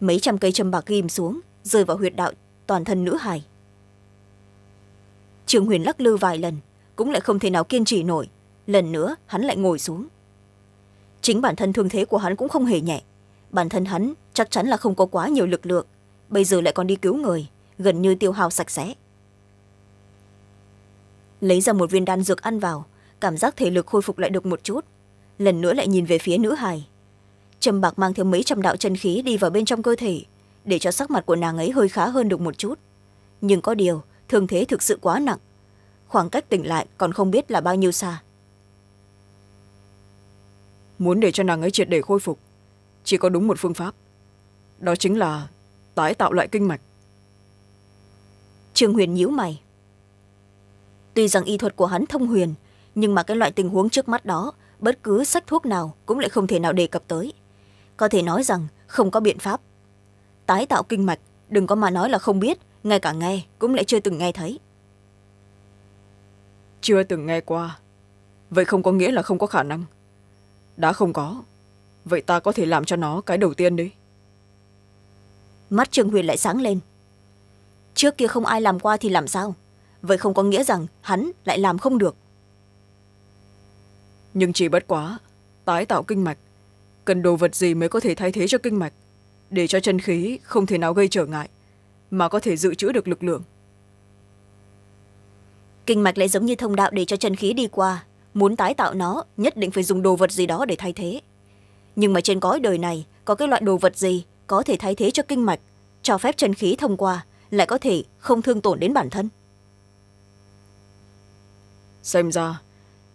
Speaker 1: mấy trăm cây châm bạc ghim xuống rơi vào huyệt đạo toàn thân nữ hải trường huyền lắc lư vài lần cũng lại không thể nào kiên trì nổi lần nữa hắn lại ngồi xuống chính bản thân thương thế của hắn cũng không hề nhẹ bản thân hắn chắc chắn là không có quá nhiều lực lượng bây giờ lại còn đi cứu người gần như tiêu hao sạch sẽ lấy ra một viên đan dược ăn vào cảm giác thể lực khôi phục lại được một chút lần nữa lại nhìn về phía nữ hài trầm bạc mang theo mấy trăm đạo chân khí đi vào bên trong cơ thể để cho sắc mặt của nàng ấy hơi khá hơn được một chút nhưng có điều thương thế thực sự quá nặng khoảng cách tỉnh lại còn không biết là bao nhiêu xa muốn để cho nàng ấy triệt để khôi phục chỉ có đúng một phương pháp đó chính là tái tạo lại kinh mạch trương huyền nhíu mày tuy rằng y thuật của hắn thông huyền nhưng mà cái loại tình huống trước mắt đó bất cứ sách thuốc nào cũng lại không thể nào đề cập tới có thể nói rằng không có biện pháp tái tạo kinh mạch đừng có mà nói là không biết ngay cả nghe cũng lại chưa từng nghe thấy chưa từng nghe qua vậy không có nghĩa là không có khả năng đã không có vậy ta có thể làm cho nó cái đầu tiên đi mắt trương huyền lại sáng lên trước kia không ai làm qua thì làm sao vậy không có nghĩa rằng hắn lại làm không được nhưng chỉ bất quá tái tạo kinh mạch cần đồ vật gì mới có thể thay thế cho kinh mạch để cho chân khí không thể nào gây trở ngại mà có thể dự trữ được lực lượng kinh mạch lại giống như thông đạo để cho chân khí đi qua muốn tái tạo nó nhất định phải dùng đồ vật gì đó để thay thế nhưng mà trên cõi đời này có cái loại đồ vật gì có thể thay thế cho kinh mạch cho phép chân khí thông qua lại có thể không thương tổn đến bản thân xem ra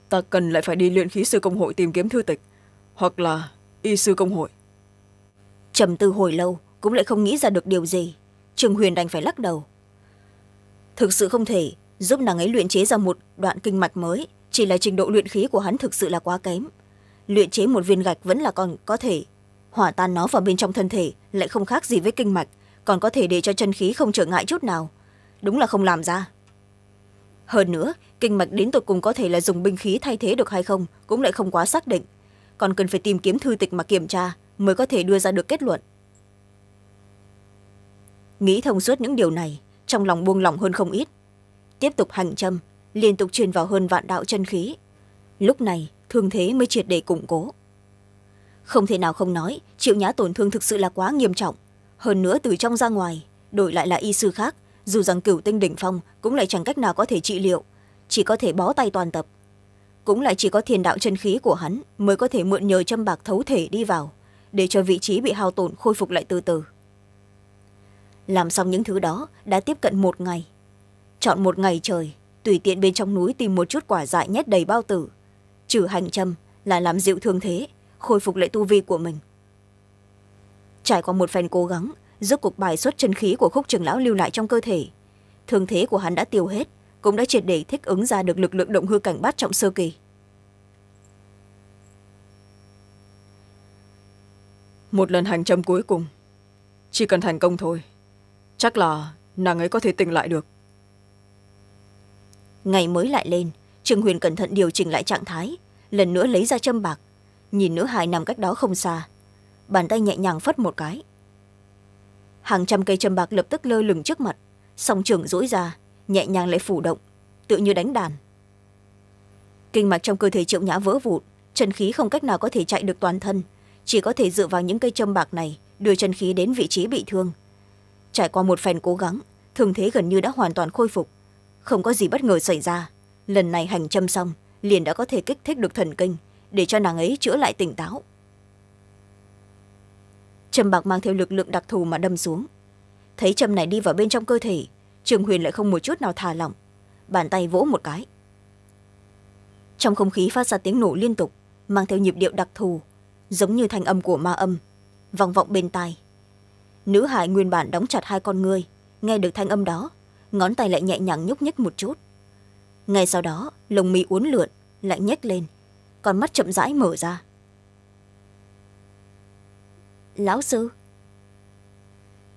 Speaker 1: ta cần lại phải đi luyện khí sư công hội tìm kiếm thư tịch hoặc là y sư công hội trầm tư hồi lâu cũng lại không nghĩ ra được điều gì trường huyền đành phải lắc đầu thực sự không thể giúp nàng ấy luyện chế ra một đoạn kinh mạch mới chỉ là trình độ luyện khí của hắn thực sự là quá kém luyện chế một viên gạch vẫn là còn có thể hỏa tan nó vào bên trong thân thể lại không khác gì với kinh mạch còn có thể để cho chân khí không trở ngại chút nào đúng là không làm ra hơn nữa kinh mạch đến tột cùng có thể là dùng binh khí thay thế được hay không cũng lại không quá xác định còn cần phải tìm kiếm thư tịch mà kiểm tra mới có thể đưa ra được kết luận nghĩ thông suốt những điều này trong lòng buông lỏng hơn không ít tiếp tục hành châm liên tục truyền vào hơn vạn đạo chân khí lúc này thương thế mới triệt để củng cố không thể nào không nói triệu nhã tổn thương thực sự là quá nghiêm trọng hơn nữa từ trong ra ngoài đổi lại là y sư khác dù rằng cửu tinh đỉnh phong cũng lại chẳng cách nào có thể trị liệu chỉ có thể bó tay toàn tập cũng lại chỉ có thiền đạo chân khí của hắn mới có thể mượn nhờ châm bạc thấu thể đi vào để cho vị trí bị hao tổn khôi phục lại từ từ làm xong những thứ đó đã tiếp cận một ngày chọn một ngày trời tùy tiện bên trong núi tìm một chút quả dại nhét đầy bao tử trừ hành châm là làm dịu thương thế khôi phục lại tu vi của mình trải qua một phen cố gắng rốt cuộc bài xuất chân khí của khúc trường lão lưu lại trong cơ thể thường thế của hắn đã tiêu hết cũng đã triệt để thích ứng ra được lực lượng động hư cảnh bát trọng sơ kỳ một lần hành châm cuối cùng chỉ cần thành công thôi chắc là nàng ấy có thể tỉnh lại được ngày mới lại lên trường huyền cẩn thận điều chỉnh lại trạng thái lần nữa lấy ra châm bạc nhìn nữ hài nằm cách đó không xa bàn tay nhẹ nhàng phất một cái hàng trăm cây châm bạc lập tức lơ lửng trước mặt song trường dỗi ra nhẹ nhàng lại phủ động tự như đánh đàn kinh mạch trong cơ thể triệu nhã vỡ vụn chân khí không cách nào có thể chạy được toàn thân chỉ có thể dựa vào những cây châm bạc này đưa chân khí đến vị trí bị thương trải qua một phen cố gắng thường thế gần như đã hoàn toàn khôi phục không có gì bất ngờ xảy ra lần này hành châm xong liền đã có thể kích thích được thần kinh để cho nàng ấy chữa lại tỉnh táo châm bạc mang theo lực lượng đặc thù mà đâm xuống thấy châm này đi vào bên trong cơ thể trường huyền lại không một chút nào thả lỏng bàn tay vỗ một cái trong không khí phát ra tiếng nổ liên tục mang theo nhịp điệu đặc thù giống như thanh âm của ma âm vòng vọng bên tai nữ hải nguyên bản đóng chặt hai con ngươi nghe được thanh âm đó ngón tay lại nhẹ nhàng nhúc nhích một chút ngay sau đó lồng mì uốn lượn lại nhếch lên còn mắt chậm rãi mở ra lão sư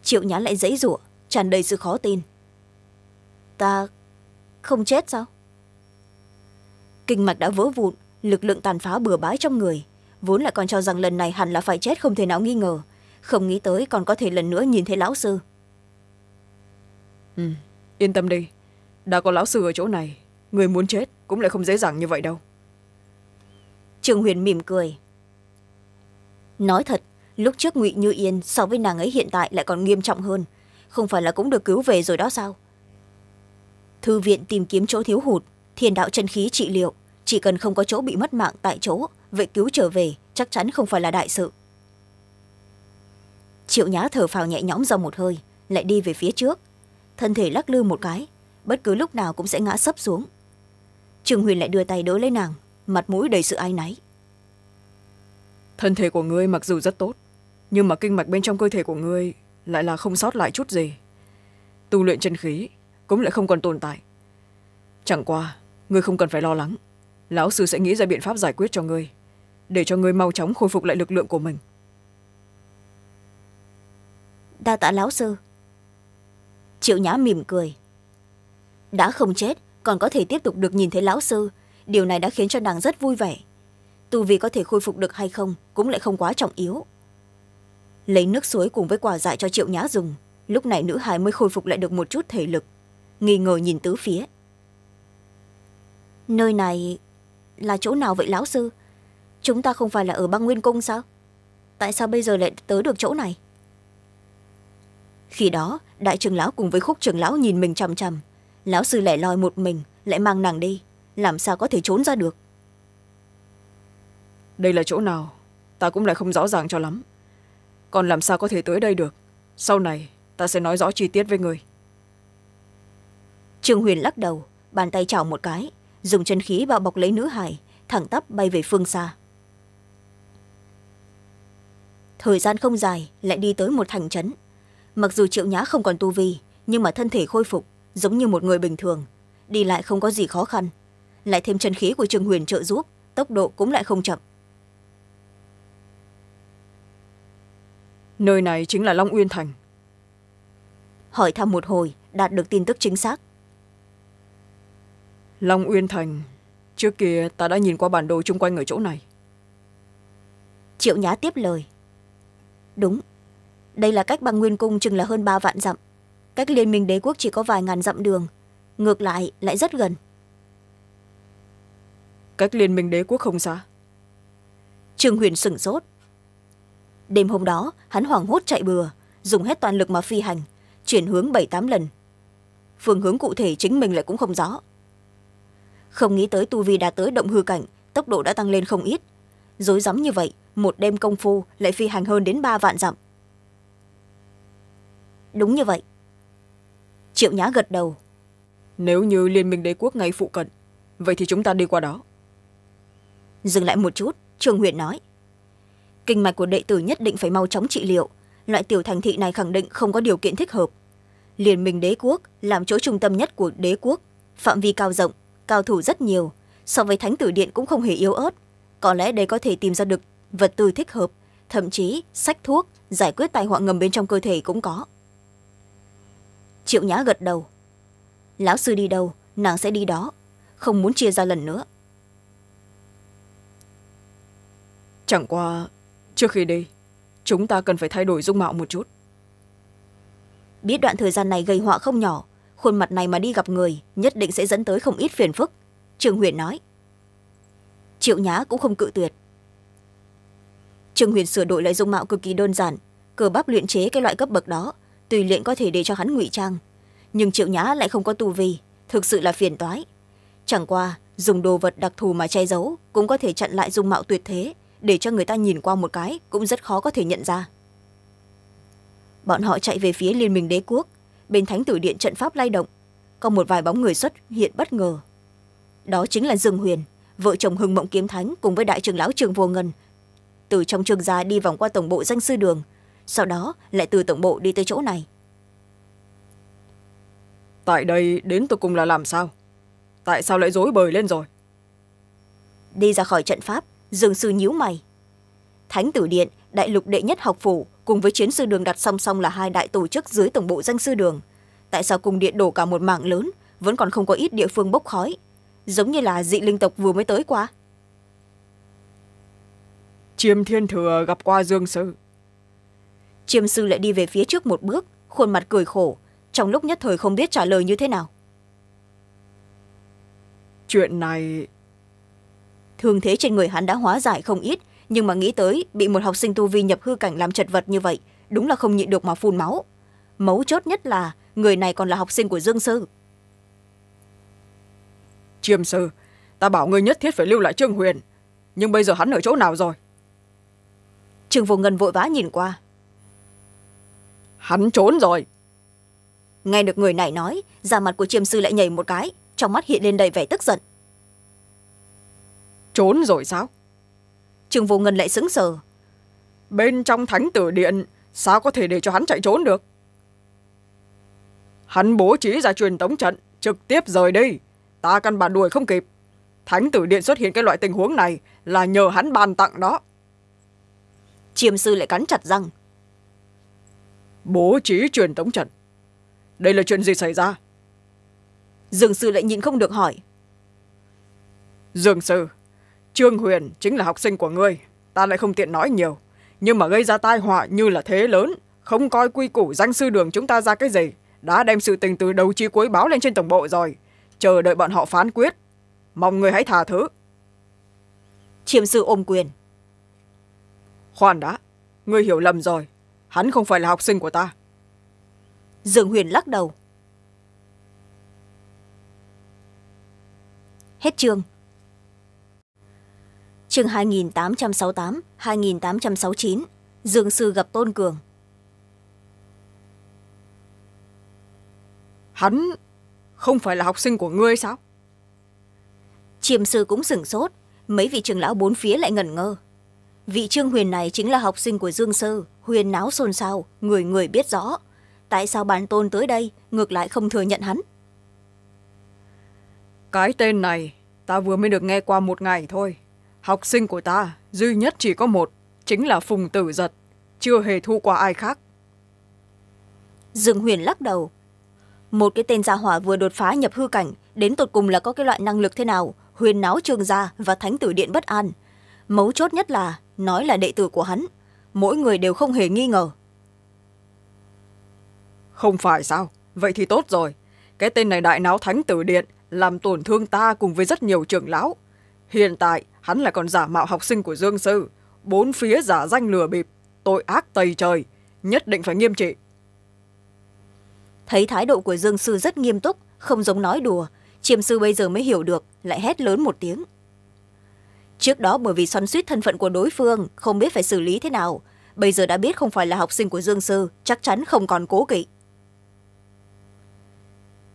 Speaker 1: triệu nhã lại dãy rủa tràn đầy sự khó tin ta không chết sao kinh mạch đã vỡ vụn lực lượng tàn phá bừa bãi trong người vốn lại còn cho rằng lần này hẳn là phải chết không thể nào nghi ngờ không nghĩ tới còn có thể lần nữa nhìn thấy lão sư ừ yên tâm đi đã có lão sư ở chỗ này người muốn chết cũng lại không dễ dàng như vậy đâu trương huyền mỉm cười nói thật lúc trước ngụy như yên so với nàng ấy hiện tại lại còn nghiêm trọng hơn không phải là cũng được cứu về rồi đó sao thư viện tìm kiếm chỗ thiếu hụt thiền đạo chân khí trị liệu chỉ cần không có chỗ bị mất mạng tại chỗ vậy cứu trở về chắc chắn không phải là đại sự triệu nhã thở phào nhẹ nhõm ra một hơi lại đi về phía trước thân thể lắc lư một cái bất cứ lúc nào cũng sẽ ngã sấp xuống trường huyền lại đưa tay đỡ lấy nàng mặt mũi đầy sự ai náy thân thể của ngươi mặc dù rất tốt nhưng mà kinh mạch bên trong cơ thể của ngươi lại là không sót lại chút gì tu luyện chân khí cũng lại không còn tồn tại chẳng qua người không cần phải lo lắng lão sư sẽ nghĩ ra biện pháp giải quyết cho ngươi, để cho ngươi mau chóng khôi phục lại lực lượng của mình đa tạ lão sư triệu nhã mỉm cười đã không chết còn có thể tiếp tục được nhìn thấy lão sư điều này đã khiến cho nàng rất vui vẻ tu vì có thể khôi phục được hay không cũng lại không quá trọng yếu lấy nước suối cùng với quà dại cho triệu nhã dùng lúc này nữ hài mới khôi phục lại được một chút thể lực nghi ngờ nhìn tứ phía nơi này là chỗ nào vậy lão sư chúng ta không phải là ở băng nguyên cung sao tại sao bây giờ lại tới được chỗ này khi đó đại trưởng lão cùng với khúc trưởng lão nhìn mình chằm chằm lão sư lẻ loi một mình lại mang nàng đi làm sao có thể trốn ra được đây là chỗ nào ta cũng lại không rõ ràng cho lắm còn làm sao có thể tới đây được sau này ta sẽ nói rõ chi tiết với người trương huyền lắc đầu bàn tay chảo một cái dùng chân khí bao bọc lấy nữ hải thẳng tắp bay về phương xa thời gian không dài lại đi tới một thành trấn mặc dù triệu nhã không còn tu vi nhưng mà thân thể khôi phục giống như một người bình thường đi lại không có gì khó khăn lại thêm chân khí của trương huyền trợ giúp tốc độ cũng lại không chậm nơi này chính là long uyên thành hỏi thăm một hồi đạt được tin tức chính xác long uyên thành trước kia ta đã nhìn qua bản đồ chung quanh ở chỗ này triệu nhã tiếp lời đúng đây là cách bằng nguyên cung chừng là hơn ba vạn dặm cách liên minh đế quốc chỉ có vài ngàn dặm đường ngược lại lại rất gần cách liên minh đế quốc không xa trương huyền sửng sốt đêm hôm đó hắn hoảng hốt chạy bừa dùng hết toàn lực mà phi hành chuyển hướng bảy tám lần phương hướng cụ thể chính mình lại cũng không rõ không nghĩ tới tu vi đã tới động hư cảnh tốc độ đã tăng lên không ít dối rắm như vậy một đêm công phu lại phi hành hơn đến ba vạn dặm đúng như vậy triệu nhã gật đầu nếu như liên minh đế quốc ngay phụ cận vậy thì chúng ta đi qua đó dừng lại một chút trương huyện nói kinh mạch của đệ tử nhất định phải mau chóng trị liệu loại tiểu thành thị này khẳng định không có điều kiện thích hợp liên minh đế quốc làm chỗ trung tâm nhất của đế quốc phạm vi cao rộng cao thủ rất nhiều so với thánh tử điện cũng không hề yếu ớt có lẽ đây có thể tìm ra được vật tư thích hợp thậm chí sách thuốc giải quyết tai họa ngầm bên trong cơ thể cũng có triệu nhã gật đầu lão sư đi đâu nàng sẽ đi đó không muốn chia ra lần nữa chẳng qua trước khi đi chúng ta cần phải thay đổi dung mạo một chút biết đoạn thời gian này gây họa không nhỏ khuôn mặt này mà đi gặp người nhất định sẽ dẫn tới không ít phiền phức trương huyền nói triệu nhã cũng không cự tuyệt trương huyền sửa đổi lại dung mạo cực kỳ đơn giản cờ bắp luyện chế cái loại cấp bậc đó tùy luyện có thể để cho hắn ngụy trang nhưng triệu nhã lại không có tu vi thực sự là phiền toái chẳng qua dùng đồ vật đặc thù mà che giấu cũng có thể chặn lại dung mạo tuyệt thế để cho người ta nhìn qua một cái cũng rất khó có thể nhận ra bọn họ chạy về phía liên minh đế quốc bên thánh tử điện trận pháp lay động có một vài bóng người xuất hiện bất ngờ đó chính là dương huyền vợ chồng hưng mộng kiếm thánh cùng với đại trưởng lão trường vô ngân từ trong trường gia đi vòng qua tổng bộ danh sư đường sau đó lại từ tổng bộ đi tới chỗ này tại đây đến tôi cùng là làm sao tại sao lại dối bời lên rồi đi ra khỏi trận pháp Dương sư nhíu mày thánh tử điện đại lục đệ nhất học phủ cùng với chiến sư đường đặt song song là hai đại tổ chức dưới tổng bộ danh sư đường tại sao cùng điện đổ cả một mạng lớn vẫn còn không có ít địa phương bốc khói giống như là dị linh tộc vừa mới tới qua chiêm thiên thừa gặp qua dương sư chiêm sư lại đi về phía trước một bước khuôn mặt cười khổ trong lúc nhất thời không biết trả lời như thế nào chuyện này thương thế trên người hắn đã hóa giải không ít nhưng mà nghĩ tới bị một học sinh tu vi nhập hư cảnh làm chật vật như vậy đúng là không nhịn được mà phun máu mấu chốt nhất là người này còn là học sinh của dương sư chiêm sư ta bảo người nhất thiết phải lưu lại trương huyền nhưng bây giờ hắn ở chỗ nào rồi trương vô ngân vội vã nhìn qua hắn trốn rồi nghe được người này nói da mặt của chiêm sư lại nhảy một cái trong mắt hiện lên đầy vẻ tức giận trốn rồi sao trương vô ngân lại sững sờ bên trong thánh tử điện sao có thể để cho hắn chạy trốn được hắn bố trí ra truyền tống trận trực tiếp rời đi ta căn bản đuổi không kịp thánh tử điện xuất hiện cái loại tình huống này là nhờ hắn bàn tặng đó chiêm sư lại cắn chặt răng bố trí truyền tống trận đây là chuyện gì xảy ra dường sư lại nhìn không được hỏi dường sư trương huyền chính là học sinh của ngươi ta lại không tiện nói nhiều nhưng mà gây ra tai họa như là thế lớn không coi quy củ danh sư đường chúng ta ra cái gì đã đem sự tình từ đầu chi cuối báo lên trên tổng bộ rồi chờ đợi bọn họ phán quyết mong người hãy tha thứ chiêm sư ôm quyền khoan đã người hiểu lầm rồi hắn không phải là học sinh của ta dương huyền lắc đầu hết chương chương hai nghìn tám trăm sáu mươi tám hai nghìn tám trăm sáu mươi chín dương sư gặp tôn cường hắn không phải là học sinh của ngươi sao chiêm sư cũng sửng sốt mấy vị trường lão bốn phía lại ngẩn ngơ vị trương huyền này chính là học sinh của dương sư huyền náo xôn xao người người biết rõ tại sao bản tôn tới đây ngược lại không thừa nhận hắn cái tên này ta vừa mới được nghe qua một ngày thôi học sinh của ta duy nhất chỉ có một chính là phùng tử giật chưa hề thu qua ai khác dương huyền lắc đầu một cái tên gia hỏa vừa đột phá nhập hư cảnh đến tột cùng là có cái loại năng lực thế nào huyền náo trường gia và thánh tử điện bất an mấu chốt nhất là nói là đệ tử của hắn mỗi người đều không hề nghi ngờ không phải sao vậy thì tốt rồi cái tên này đại náo thánh tử điện làm tổn thương ta cùng với rất nhiều trưởng lão hiện tại hắn là còn giả mạo học sinh của dương sư bốn phía giả danh lừa bịp tội ác tày trời nhất định phải nghiêm trị thấy thái độ của dương sư rất nghiêm túc không giống nói đùa chiêm sư bây giờ mới hiểu được lại hét lớn một tiếng trước đó bởi vì xoắn suýt thân phận của đối phương không biết phải xử lý thế nào bây giờ đã biết không phải là học sinh của dương sư chắc chắn không còn cố kỵ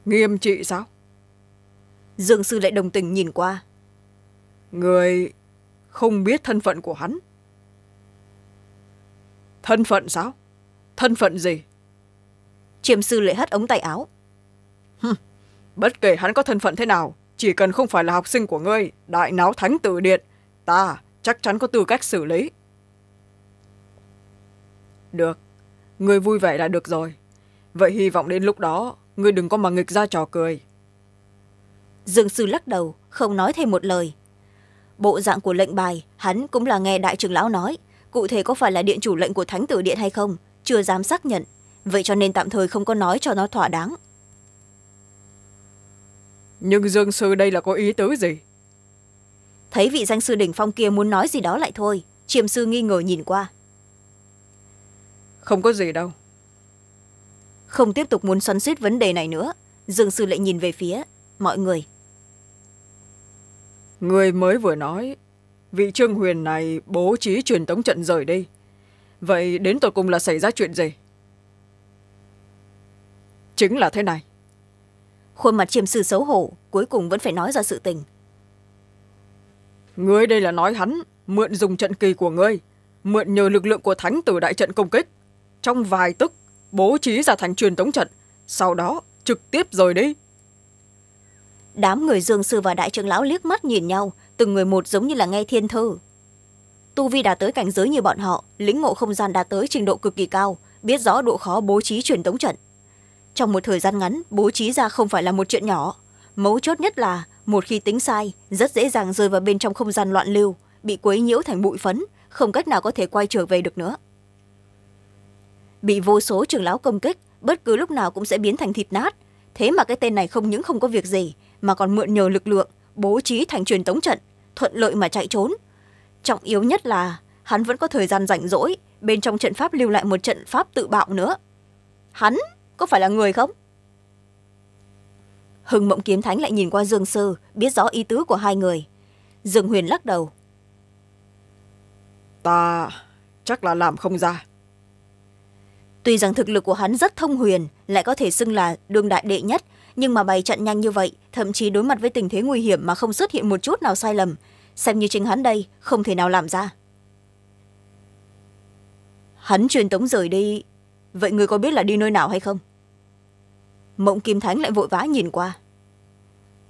Speaker 1: nghiêm trị sao dương sư lại đồng tình nhìn qua người không biết thân phận của hắn thân phận sao thân phận gì chiêm sư lại hất ống tay áo bất kể hắn có thân phận thế nào chỉ cần không phải là học sinh của ngươi đại náo thánh tử điện ta chắc chắn có tư cách xử lý được ngươi vui vẻ là được rồi vậy hy vọng đến lúc đó ngươi đừng có mà nghịch ra trò cười dương sư lắc đầu không nói thêm một lời bộ dạng của lệnh bài hắn cũng là nghe đại trưởng lão nói cụ thể có phải là điện chủ lệnh của thánh tử điện hay không chưa dám xác nhận vậy cho nên tạm thời không có nói cho nó thỏa đáng nhưng dương sư đây là có ý tứ gì thấy vị danh sư đỉnh phong kia muốn nói gì đó lại thôi chiêm sư nghi ngờ nhìn qua không có gì đâu không tiếp tục muốn xoắn xít vấn đề này nữa dương sư lại nhìn về phía mọi người người mới vừa nói vị trương huyền này bố trí truyền tống trận rời đi vậy đến tột cùng là xảy ra chuyện gì chính là thế này khuôn mặt chiêm sư xấu hổ cuối cùng vẫn phải nói ra sự tình ngươi đây là nói hắn mượn dùng trận kỳ của ngươi mượn nhờ lực lượng của thánh tử đại trận công kích trong vài tức bố trí ra thành truyền tống trận sau đó trực tiếp rời đi đám người dương sư và đại trưởng lão liếc mắt nhìn nhau từng người một giống như là nghe thiên thư tu vi đã tới cảnh giới như bọn họ lĩnh ngộ không gian đã tới trình độ cực kỳ cao biết rõ độ khó bố trí truyền tống trận trong một thời gian ngắn bố trí ra không phải là một chuyện nhỏ mấu chốt nhất là một khi tính sai rất dễ dàng rơi vào bên trong không gian loạn lưu bị quấy nhiễu thành bụi phấn không cách nào có thể quay trở về được nữa bị vô số trưởng lão công kích bất cứ lúc nào cũng sẽ biến thành thịt nát thế mà cái tên này không những không có việc gì mà còn mượn nhờ lực lượng bố trí thành truyền tống trận thuận lợi mà chạy trốn trọng yếu nhất là hắn vẫn có thời gian rảnh rỗi bên trong trận pháp lưu lại một trận pháp tự bạo nữa hắn có phải là người không hưng mộng kiếm thánh lại nhìn qua dương sơ biết rõ ý tứ của hai người dương huyền lắc đầu ta chắc là làm không ra tuy rằng thực lực của hắn rất thông huyền lại có thể xưng là đương đại đệ nhất nhưng mà bày trận nhanh như vậy thậm chí đối mặt với tình thế nguy hiểm mà không xuất hiện một chút nào sai lầm xem như chính hắn đây không thể nào làm ra hắn truyền tống rời đi vậy người có biết là đi nơi nào hay không mộng kim thánh lại vội vã nhìn qua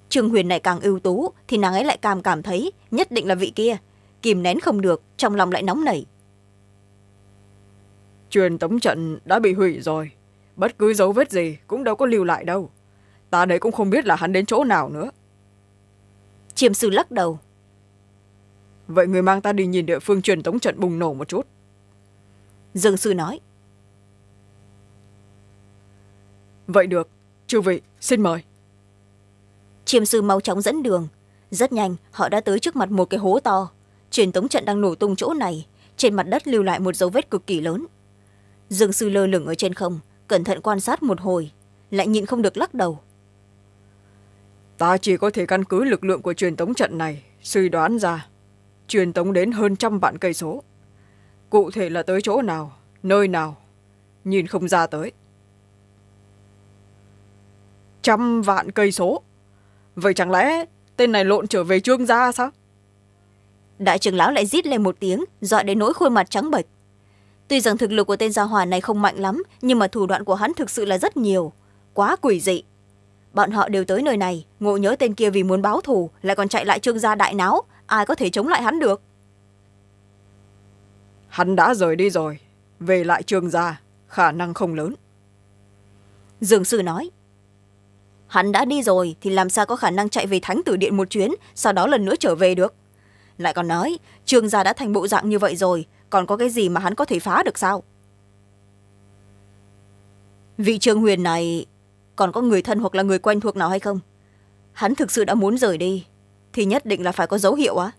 Speaker 1: trương huyền này càng ưu tú thì nàng ấy lại càng cảm thấy nhất định là vị kia kìm nén không được trong lòng lại nóng nảy truyền tống trận đã bị hủy rồi bất cứ dấu vết gì cũng đâu có lưu lại đâu ta đấy cũng không biết là hắn đến chỗ nào nữa chiêm sư lắc đầu vậy người mang ta đi nhìn địa phương truyền tống trận bùng nổ một chút dương sư nói vậy được chư vị xin mời chiêm sư mau chóng dẫn đường rất nhanh họ đã tới trước mặt một cái hố to truyền tống trận đang nổ tung chỗ này trên mặt đất lưu lại một dấu vết cực kỳ lớn dương sư lơ lửng ở trên không cẩn thận quan sát một hồi lại nhịn không được lắc đầu ta chỉ có thể căn cứ lực lượng của truyền tống trận này suy đoán ra truyền tống đến hơn trăm vạn cây số cụ thể là tới chỗ nào nơi nào nhìn không ra tới trăm vạn cây số vậy chẳng lẽ tên này lộn trở về trương gia sao đại trưởng lão lại rít lên một tiếng dọa đến nỗi khuôn mặt trắng bệch tuy rằng thực lực của tên gia hòa này không mạnh lắm nhưng mà thủ đoạn của hắn thực sự là rất nhiều quá quỷ dị bọn họ đều tới nơi này ngộ nhớ tên kia vì muốn báo thù lại còn chạy lại trương gia đại náo ai có thể chống lại hắn được hắn đã rời đi rồi về lại trường gia khả năng không lớn dường sư nói hắn đã đi rồi thì làm sao có khả năng chạy về thánh tử điện một chuyến sau đó lần nữa trở về được lại còn nói trường gia đã thành bộ dạng như vậy rồi còn có cái gì mà hắn có thể phá được sao vị trương huyền này còn có người thân hoặc là người quen thuộc nào hay không hắn thực sự đã muốn rời đi thì nhất định là phải có dấu hiệu á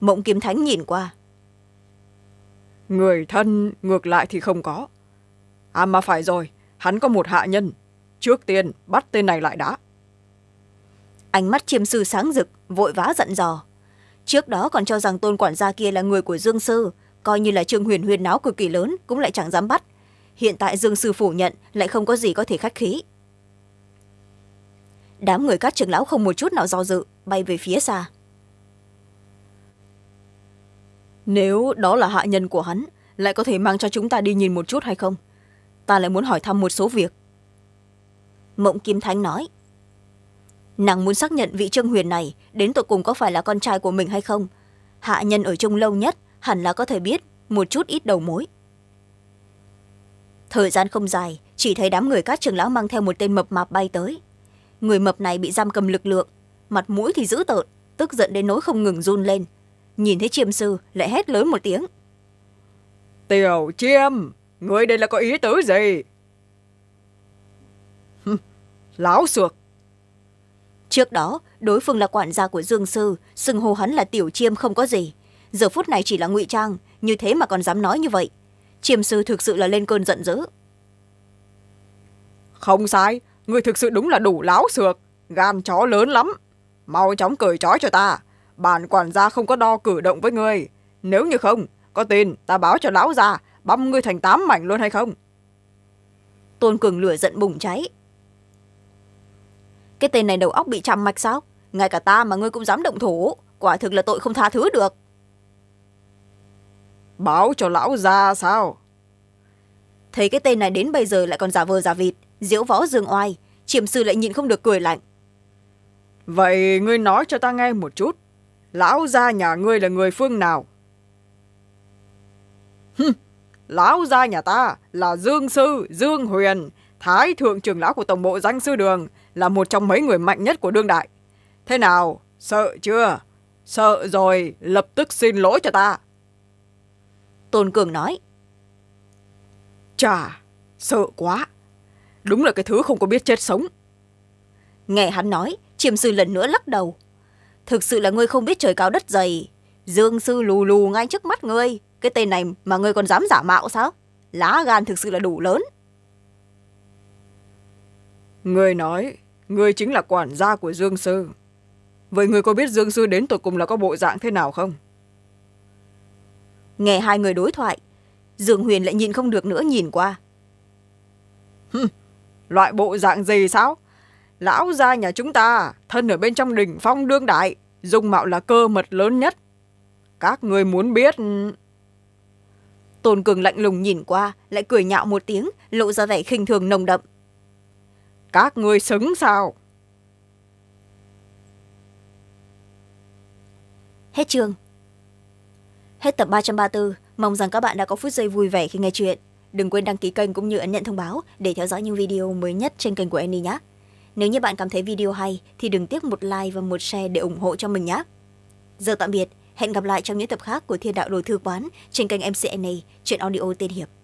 Speaker 1: mộng kiếm thánh nhìn qua người thân ngược lại thì không có à mà phải rồi hắn có một hạ nhân trước tiên bắt tên này lại đã ánh mắt chiêm sư sáng rực vội vã giận dò trước đó còn cho rằng tôn quản gia kia là người của dương sư coi như là trương huyền huyền náo cực kỳ lớn cũng lại chẳng dám bắt hiện tại dương sư phủ nhận lại không có gì có thể khắc khí đám người các trưởng lão không một chút nào do dự bay về phía xa nếu đó là hạ nhân của hắn lại có thể mang cho chúng ta đi nhìn một chút hay không ta lại muốn hỏi thăm một số việc mộng kim Thanh nói nàng muốn xác nhận vị trương huyền này đến tội cùng có phải là con trai của mình hay không hạ nhân ở chung lâu nhất hẳn là có thể biết một chút ít đầu mối thời gian không dài chỉ thấy đám người các trường lão mang theo một tên mập mạp bay tới người mập này bị giam cầm lực lượng mặt mũi thì dữ tợn tức giận đến nỗi không ngừng run lên nhìn thấy chiêm sư lại hét lớn một tiếng tiểu chiêm người đây là có ý tứ gì láo sược trước đó đối phương là quản gia của dương sư sừng hồ hắn là tiểu chiêm không có gì giờ phút này chỉ là ngụy trang như thế mà còn dám nói như vậy chiêm sư thực sự là lên cơn giận dữ không sai người thực sự đúng là đủ láo xược gan chó lớn lắm mau chóng cởi trói cho ta bản quản gia không có đo cử động với người nếu như không có tin ta báo cho lão già băm ngươi thành tám mảnh luôn hay không tôn cường lửa giận bùng cháy cái tên này đầu óc bị chằm mạch sao ngay cả ta mà ngươi cũng dám động thủ quả thực là tội không tha thứ được báo cho lão ra sao thấy cái tên này đến bây giờ lại còn giả vờ giả vịt diễu võ dương oai chiêm sư lại nhìn không được cười lạnh vậy ngươi nói cho ta nghe một chút lão gia nhà ngươi là người phương nào lão gia nhà ta là dương sư dương huyền thái thượng trưởng lão của tổng bộ danh sư đường là một trong mấy người mạnh nhất của đương đại thế nào sợ chưa sợ rồi lập tức xin lỗi cho ta tôn cường nói chà sợ quá đúng là cái thứ không có biết chết sống nghe hắn nói chiêm sư lần nữa lắc đầu thực sự là ngươi không biết trời cao đất dày dương sư lù lù ngay trước mắt ngươi cái tên này mà ngươi còn dám giả mạo sao lá gan thực sự là đủ lớn ngươi nói ngươi chính là quản gia của dương sư vậy ngươi có biết dương sư đến tột cùng là có bộ dạng thế nào không nghe hai người đối thoại dương huyền lại nhìn không được nữa nhìn qua loại bộ dạng gì sao lão gia nhà chúng ta thân ở bên trong đỉnh phong đương đại dung mạo là cơ mật lớn nhất các người muốn biết tôn cường lạnh lùng nhìn qua lại cười nhạo một tiếng lộ ra vẻ khinh thường nồng đậm các người xứng sao hết trường hết tập ba trăm ba mươi bốn mong rằng các bạn đã có phút giây vui vẻ khi nghe chuyện đừng quên đăng ký kênh cũng như ấn nhận thông báo để theo dõi những video mới nhất trên kênh của Annie nhé nếu như bạn cảm thấy video hay thì đừng tiếc một like và một share để ủng hộ cho mình nhé giờ tạm biệt hẹn gặp lại trong những tập khác của thiên đạo đồ thư quán trên kênh mcna chuyện audio tên hiệp